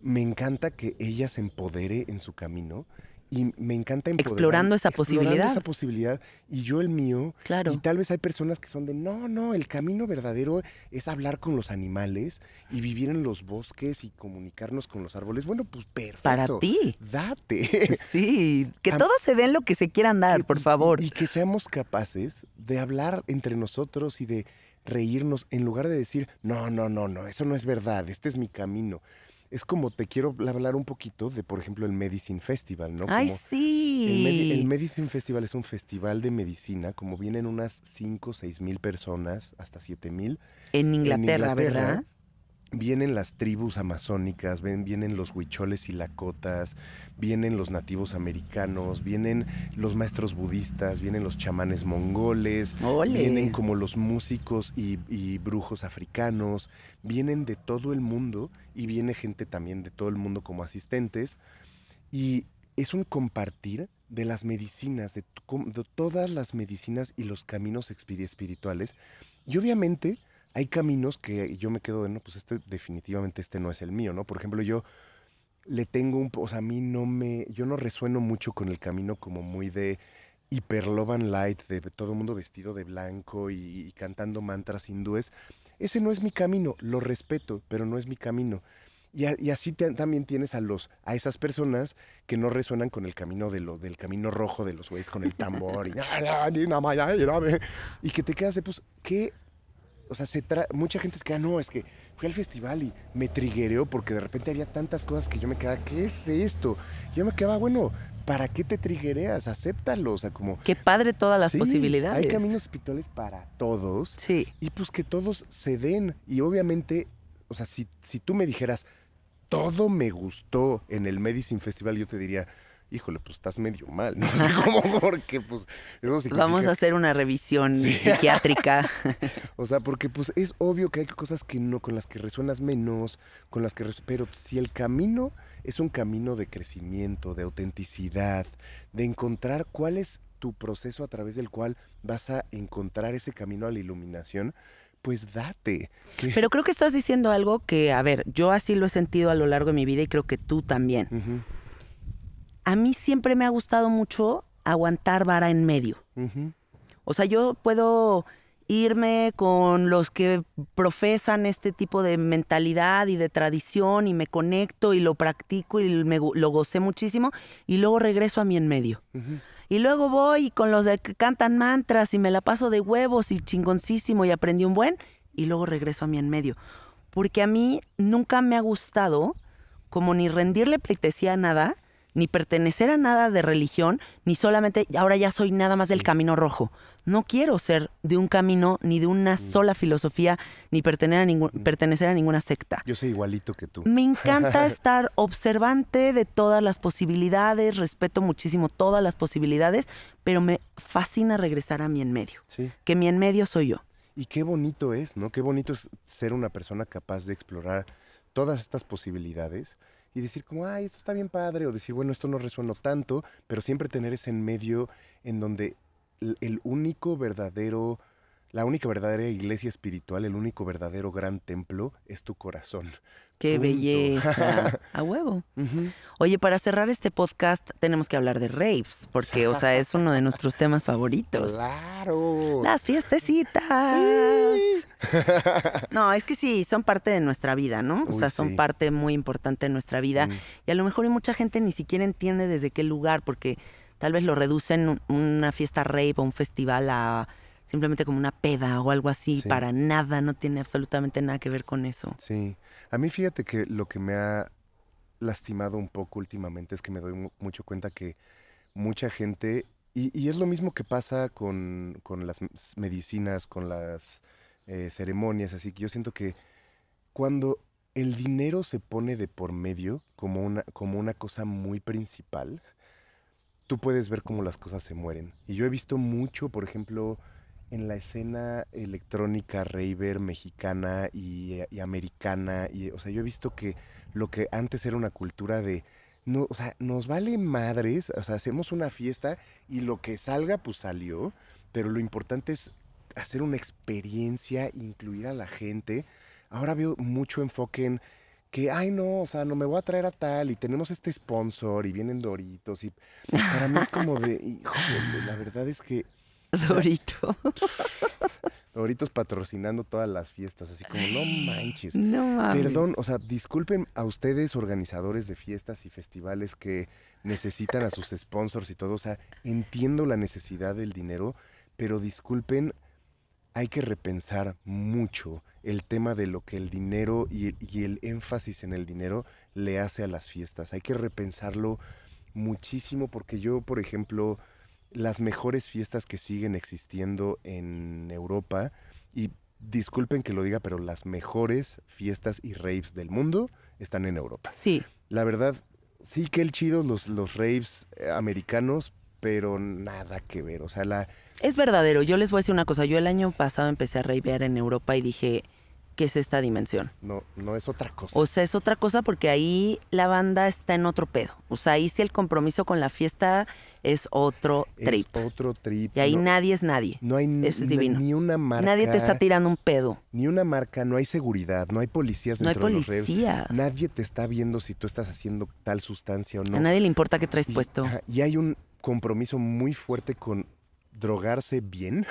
me encanta que ella se empodere en su camino y me encanta empoderar, explorando esa explorando posibilidad. esa posibilidad y yo el mío. Claro. Y tal vez hay personas que son de no, no, el camino verdadero es hablar con los animales y vivir en los bosques y comunicarnos con los árboles. Bueno, pues perfecto. Para ti. Date. Sí, que todos se den lo que se quieran dar, por favor. y que seamos capaces de hablar entre nosotros y de reírnos en lugar de decir, no, no, no, no, eso no es verdad, este es mi camino es como te quiero hablar un poquito de, por ejemplo, el Medicine Festival, ¿no? ¡Ay, sí! El, Medicine Festival es un festival de medicina, como vienen unas 5, 6 mil personas, hasta 7 mil. En Inglaterra, en Inglaterra ¿verdad? vienen las tribus amazónicas, vienen los huicholes y lacotas, vienen los nativos americanos, vienen los maestros budistas, vienen los chamanes mongoles, vienen como los músicos y, brujos africanos, vienen de todo el mundo y viene gente también de todo el mundo como asistentes. Y es un compartir de las medicinas, de todas las medicinas y los caminos espirituales. Y obviamente hay caminos que yo me quedo de, no, pues este definitivamente este no es el mío, ¿no? Por ejemplo, yo le tengo un, o sea, a mí no me, yo no resueno mucho con el camino como muy de hiperloban light, de todo el mundo vestido de blanco y, cantando mantras hindúes. Ese no es mi camino, lo respeto, pero no es mi camino. Y, así también tienes a los a esas personas que no resuenan con el camino de lo, del camino rojo de los güeyes con el tambor y, y que te quedas de pues qué o sea, mucha gente es que, ah, no, es que fui al festival y me triguereó porque de repente había tantas cosas que yo me quedaba, ¿qué es esto? Yo me quedaba, bueno, ¿para qué te triguereas? Acéptalo, o sea, como... Qué padre todas las posibilidades. Hay caminos hospitales para todos. Sí. Y pues que todos se den. Y obviamente, o sea, si, si tú me dijeras, todo me gustó en el Medicine Festival, yo te diría, híjole, pues estás medio mal, no porque pues Vamos a hacer una revisión psiquiátrica. o sea, porque pues es obvio que hay cosas que no, con las que resuenas menos, con las que... pero si el camino es un camino de crecimiento, de autenticidad, de encontrar cuál es tu proceso a través del cual vas a encontrar ese camino a la iluminación, pues date. Pero creo que estás diciendo algo que, a ver, yo así lo he sentido a lo largo de mi vida y creo que tú también a mí siempre me ha gustado mucho aguantar vara en medio. O sea, yo puedo irme con los que profesan este tipo de mentalidad y de tradición y me conecto y lo practico y lo gocé muchísimo y luego regreso a mi en medio. Y luego voy con los de que cantan mantras y me la paso de huevos y chingoncísimo y aprendí un buen y luego regreso a mi en medio. Porque a mí nunca me ha gustado como ni rendirle pleitesía a nada, ni pertenecer a nada de religión, ni solamente ahora ya soy nada más del camino rojo. No quiero ser de un camino, ni de una mm. sola filosofía, ni pertenecer a, mm. pertenecer a ninguna secta. Yo soy igualito que tú. Me encanta estar observante de todas las posibilidades, respeto muchísimo todas las posibilidades, pero me fascina regresar a mi en medio. Sí. Que mi en medio soy yo. Y qué bonito es, ¿no? Qué bonito es ser una persona capaz de explorar todas estas posibilidades y decir como, ay, esto está bien padre, o decir, bueno, esto no resuena tanto, pero siempre tener ese en medio en donde el único verdadero la única verdadera iglesia espiritual, el único verdadero gran templo es tu corazón. ¡Qué belleza! A huevo. Oye, para cerrar este podcast tenemos que hablar de raves, porque, o sea, es uno de nuestros temas favoritos. ¡Claro! Las fiestecitas. Sí. No, es que sí, son parte de nuestra vida, ¿no? o sea, son parte muy importante de nuestra vida. Mm. Y a lo mejor hay mucha gente ni siquiera entiende desde qué lugar, porque tal vez lo reducen una fiesta rave o un festival a simplemente como una peda o algo así, para nada, no tiene absolutamente nada que ver con eso. Sí, a mí fíjate que lo que me ha lastimado un poco últimamente es que me doy mucho cuenta que mucha gente, y, es lo mismo que pasa con, las medicinas, con las eh, ceremonias, así que yo siento que cuando el dinero se pone de por medio como una, como una cosa muy principal, tú puedes ver cómo las cosas se mueren. Y yo he visto mucho, por ejemplo, en la escena electrónica raver mexicana eh, y, americana. Y, o sea, yo he visto que lo que antes era una cultura de. No, o sea, nos vale madres, o sea, hacemos una fiesta y lo que salga, pues salió. Pero lo importante es hacer una experiencia, incluir a la gente. Ahora veo mucho enfoque en que, ay no, o sea, no me voy a traer a tal y tenemos este sponsor y vienen Doritos y para mí es como de, la verdad es que Dorito. Doritos patrocinando todas las fiestas, así como no manches. No mames. Perdón, o sea, disculpen a ustedes organizadores de fiestas y festivales que necesitan a sus sponsors y todo, o sea, entiendo la necesidad del dinero, pero disculpen, hay que repensar mucho el tema de lo que el dinero y el énfasis en el dinero le hace a las fiestas. Hay que repensarlo muchísimo porque yo, por ejemplo, las mejores fiestas que siguen existiendo en Europa y disculpen que lo diga, pero las mejores fiestas y raves del mundo están en Europa. Sí. La verdad, sí que el chido los, los raves eh, americanos, pero nada que ver. O sea, la. Es verdadero. Yo les voy a decir una cosa. Yo el año pasado empecé a ravear en Europa y dije que es esta dimensión. No, no es otra cosa. O sea, es otra cosa porque ahí la banda está en otro pedo. O sea, ahí sí el compromiso con la fiesta es otro trip. Es otro trip. Y ahí nadie es nadie. No hay Eso es divino. ni una marca. Nadie te está tirando un pedo. Ni una marca, no hay seguridad, no hay policías dentro no hay policías. Nadie te está viendo si tú estás haciendo tal sustancia o no. A nadie le importa qué traes puesto. Y hay un compromiso muy fuerte con drogarse bien,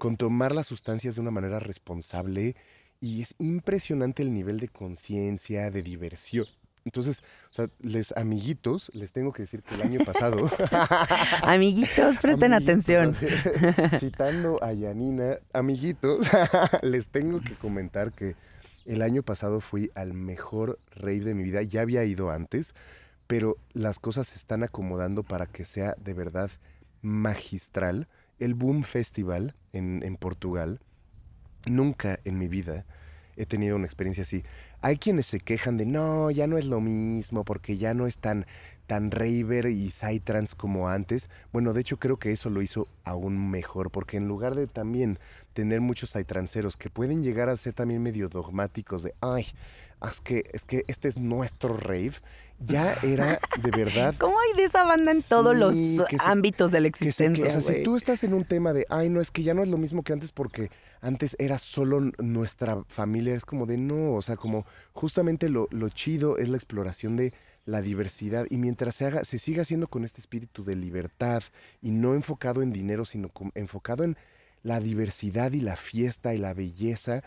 con tomar las sustancias de una manera responsable, y es impresionante el nivel de conciencia, de diversión. Entonces, o sea, les amiguitos, les tengo que decir que el año pasado. amiguitos, presten atención. Citando a Yanina, amiguitos, les tengo que comentar que el año pasado fui al mejor rave de mi vida. Ya había ido antes, pero las cosas se están acomodando para que sea de verdad magistral. El Boom Festival en, en Portugal Nunca en mi vida he tenido una experiencia así. Hay quienes se quejan de, no, ya no es lo mismo, porque ya no es tan, raver y trans como antes. Bueno, de hecho creo que eso lo hizo aún mejor, porque en lugar de también tener muchos psytranceros que pueden llegar a ser también medio dogmáticos de, ay, es que, este es nuestro rave, ya era de verdad. ¿Cómo hay de esa banda en todos los ámbitos de la existencia? o sea, si tú estás en un tema de, ay, no, es que ya no es lo mismo que antes porque antes era solo nuestra familia, es como de no, o sea, como justamente lo, chido es la exploración de la diversidad y mientras se haga, se siga haciendo con este espíritu de libertad y no enfocado en dinero, sino enfocado en la diversidad y la fiesta y la belleza,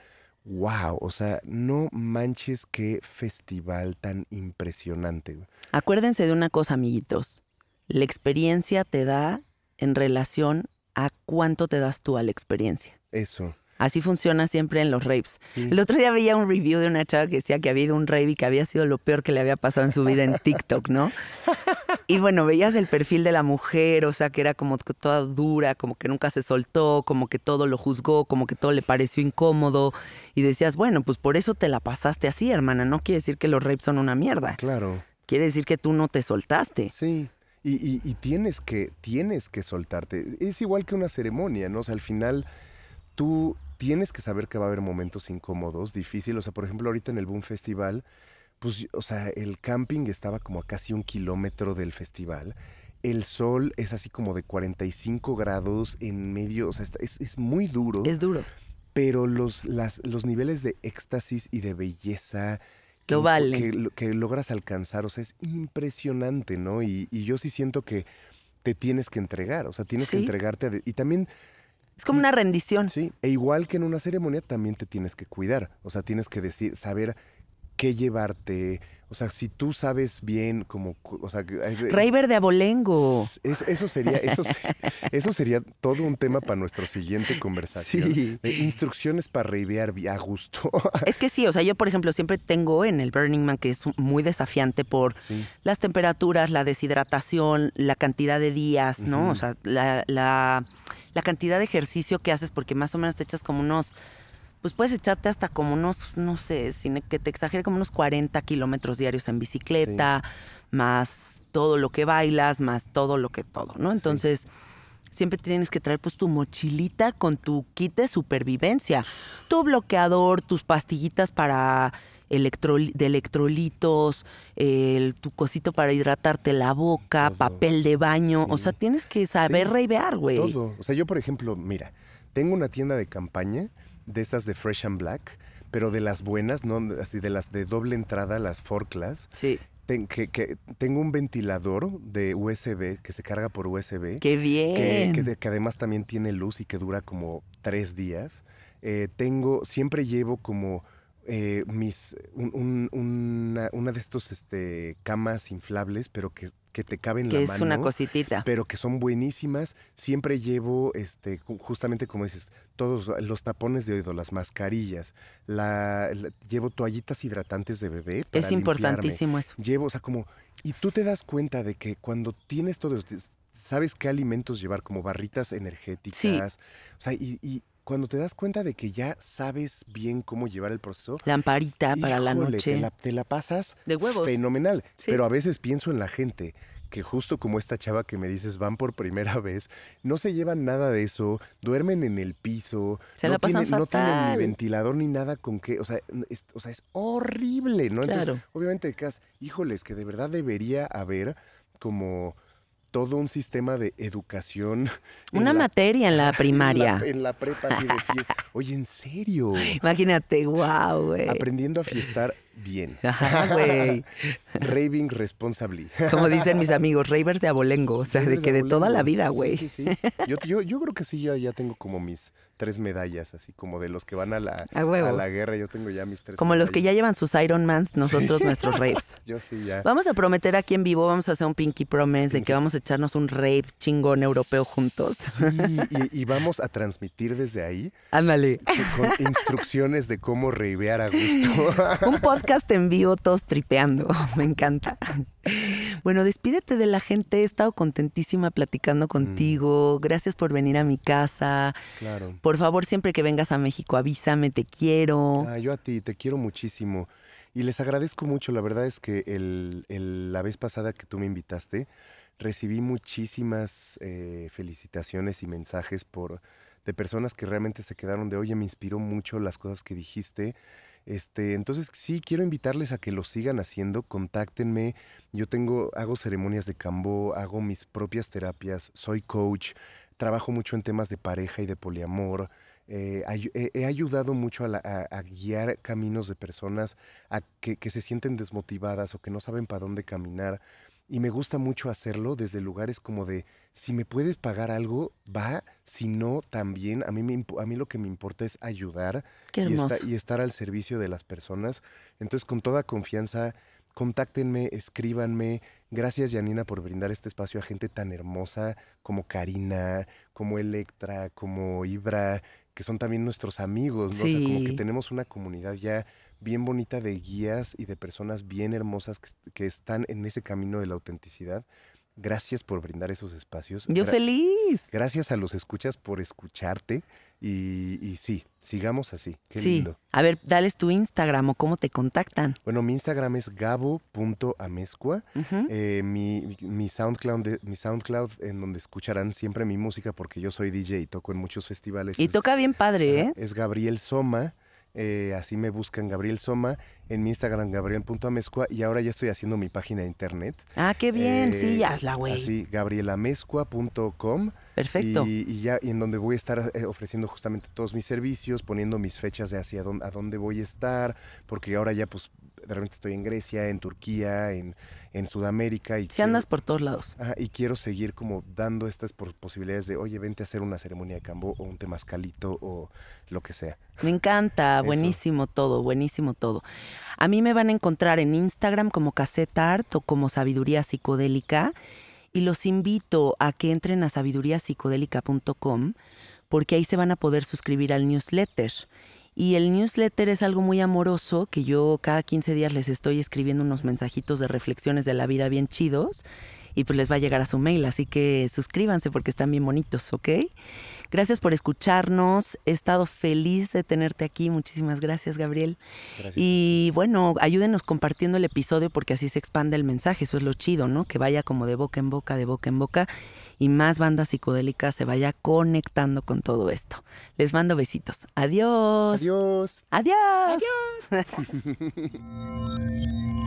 wow, o sea, no manches qué festival tan impresionante. Acuérdense de una cosa, amiguitos. La experiencia te da en relación a cuánto te das tú a la experiencia. Eso. Así funciona siempre en los raves. El otro día veía un review de una chava que decía que había ido un rave y que había sido lo peor que le había pasado en su vida en TikTok, ¿no? Y bueno, veías el perfil de la mujer, o sea, que era como toda dura, como que nunca se soltó, como que todo lo juzgó, como que todo le pareció incómodo. Y decías, bueno, pues por eso te la pasaste así, hermana. No quiere decir que los rapes son una mierda. Claro. Quiere decir que tú no te soltaste. Sí. Y, y, tienes, que, tienes que soltarte. Es igual que una ceremonia, ¿no? O sea, al final tú tienes que saber que va a haber momentos incómodos, difíciles. O sea, por ejemplo, ahorita en el Boom Festival pues, o sea, el camping estaba como a casi un kilómetro del festival. El sol es así como de 45 grados en medio, o sea, es, muy duro. Es duro. Pero los, las, los niveles de éxtasis y de belleza que, que, logras alcanzar, o sea, es impresionante, ¿no? Y, yo sí siento que te tienes que entregar, o sea, tienes que entregarte. y también... Es como una rendición. Sí, e igual que en una ceremonia también te tienes que cuidar, o sea, tienes que decir, saber qué llevarte. O sea, si tú sabes bien como... O sea, eh, de abolengo. Eso, sería, eso, eso sería todo un tema para nuestra siguiente conversación. De instrucciones para raybear a gusto. Es que sí, o sea, yo por ejemplo siempre tengo en el Burning Man que es muy desafiante por las temperaturas, la deshidratación, la cantidad de días, ¿no? O sea, la, la, la cantidad de ejercicio que haces porque más o menos te echas como unos pues puedes echarte hasta como unos, no sé, sin que te exagere, como unos 40 kilómetros diarios en bicicleta, más todo lo que bailas, más todo lo que todo, ¿no? Entonces, siempre tienes que traer pues tu mochilita con tu kit de supervivencia, tu bloqueador, tus pastillitas para de electrolitos, tu cosito para hidratarte la boca, papel de baño, o sea, tienes que saber reivear, güey. Todo. O sea, yo, por ejemplo, mira, tengo una tienda de campaña de estas de Fresh and Black, pero de las buenas, no así de las de doble entrada, las four Sí. que, tengo un ventilador de USB que se carga por USB. ¡Qué bien! Que, además también tiene luz y que dura como tres días. Eh, tengo, siempre llevo como eh, mis, una, de estos este, camas inflables, pero que que te caben la mano. Que es una cositita. Pero que son buenísimas. Siempre llevo, este, justamente como dices, todos los tapones de oído, las mascarillas, la, llevo toallitas hidratantes de bebé. es importantísimo eso. Llevo, o sea, como, y tú te das cuenta de que cuando tienes todo, sabes qué alimentos llevar, como barritas energéticas, o sea, y, cuando te das cuenta de que ya sabes bien cómo llevar el proceso. Lamparita para la noche. Te la, pasas de fenomenal. Pero a veces pienso en la gente que justo como esta chava que me dices van por primera vez, no se llevan nada de eso, duermen en el piso, no, tienen, ni ventilador ni nada con que, o sea, es, o sea, es horrible, ¿no? Claro. Entonces, obviamente, híjoles, que de verdad debería haber como todo un sistema de educación. Una materia en la primaria. En la, prepa, de Oye, ¿en serio? Imagínate, wow, Aprendiendo a fiestar bien. Ajá, Raving responsibly. Como dicen mis amigos, ravers de abolengo. O sea, de que de, toda la vida, güey. Yo, yo, creo que sí, ya ya tengo como mis tres medallas, así como de los que van a la, la guerra. Yo tengo ya mis tres Como los que ya llevan sus iron mans nosotros nuestros raves. Yo sí, ya. Vamos a prometer aquí en vivo, vamos a hacer un pinky promise de que vamos a echarnos un rave chingón europeo juntos. Sí, y, y vamos a transmitir desde ahí. Ándale. Con instrucciones de cómo ravear a gusto. un podcast podcast en vivo, todos tripeando. Me encanta. Bueno, despídete de la gente. He estado contentísima platicando mm. contigo. Gracias por venir a mi casa. Claro. Por favor, siempre que vengas a México, avísame, te quiero. Ah, yo a ti, te quiero muchísimo. Y les agradezco mucho. La verdad es que la vez pasada que tú me invitaste, recibí muchísimas eh, felicitaciones y mensajes por, de personas que realmente se quedaron de, oye, me inspiró mucho las cosas que dijiste. Este, entonces sí, quiero invitarles a que lo sigan haciendo, contáctenme. Yo tengo, hago ceremonias de cambo, hago mis propias terapias, soy coach, trabajo mucho en temas de pareja y de poliamor. Eh, eh, he ayudado mucho a, guiar caminos de personas a que se sienten desmotivadas o que no saben para dónde caminar y me gusta mucho hacerlo desde lugares como de, si me puedes pagar algo, va, si no, también, a mí, a mí lo que me importa es ayudar y, y estar al servicio de las personas. Entonces, con toda confianza, contáctenme, escríbanme. Gracias, Janina, por brindar este espacio a gente tan hermosa como Karina, como Electra, como Ibra, que son también nuestros amigos, ¿no? como que tenemos una comunidad ya bien bonita de guías y de personas bien hermosas que, están en ese camino de la autenticidad. Gracias por brindar esos espacios. Yo feliz. Gracias a los escuchas por escucharte. Y, y sí, sigamos así. Qué lindo. A ver, dales tu Instagram o cómo te contactan. Bueno, mi Instagram es gabo.amescua eh, mi, mi, SoundCloud, mi SoundCloud, en donde escucharán siempre mi música, porque yo soy DJ y toco en muchos festivales. Y toca bien padre, ¿eh? Es Gabriel Soma. Eh, así me buscan Gabriel Soma, en mi Instagram gabriel.amescua, y ahora ya estoy haciendo mi página de internet. Ah, qué bien, sí, eh, hazla, güey. Así, gabrielamezcua.com. Perfecto. Y, ya, y en donde voy a estar eh, ofreciendo justamente todos mis servicios, poniendo mis fechas de hacia dónde, a dónde voy a estar, porque ahora ya pues realmente estoy en Grecia, en Turquía, en en Sudamérica. Y si andas por todos lados. y quiero seguir como dando estas posibilidades de, oye, vente a hacer una ceremonia de cambo o un temazcalito o lo que sea. Me encanta, buenísimo todo, buenísimo todo. A mí me van a encontrar en Instagram como Caseta Art o como Sabiduría Psicodélica y los invito a que entren a sabiduríapsicodélica.com porque ahí se van a poder suscribir al newsletter y el newsletter es algo muy amoroso que yo cada 15 días les estoy escribiendo unos mensajitos de reflexiones de la vida bien chidos y pues les va a llegar a su mail. Así que suscríbanse porque están bien bonitos, ¿ok? Gracias por escucharnos. He estado feliz de tenerte aquí. Muchísimas gracias, Gabriel. Y bueno, ayúdenos compartiendo el episodio porque así se expande el mensaje. Eso es lo chido, ¿no? Que vaya como de boca en boca, de boca en boca y más bandas psicodélicas se vaya conectando con todo esto. Les mando besitos. Adiós. Adiós. Adiós. Adiós.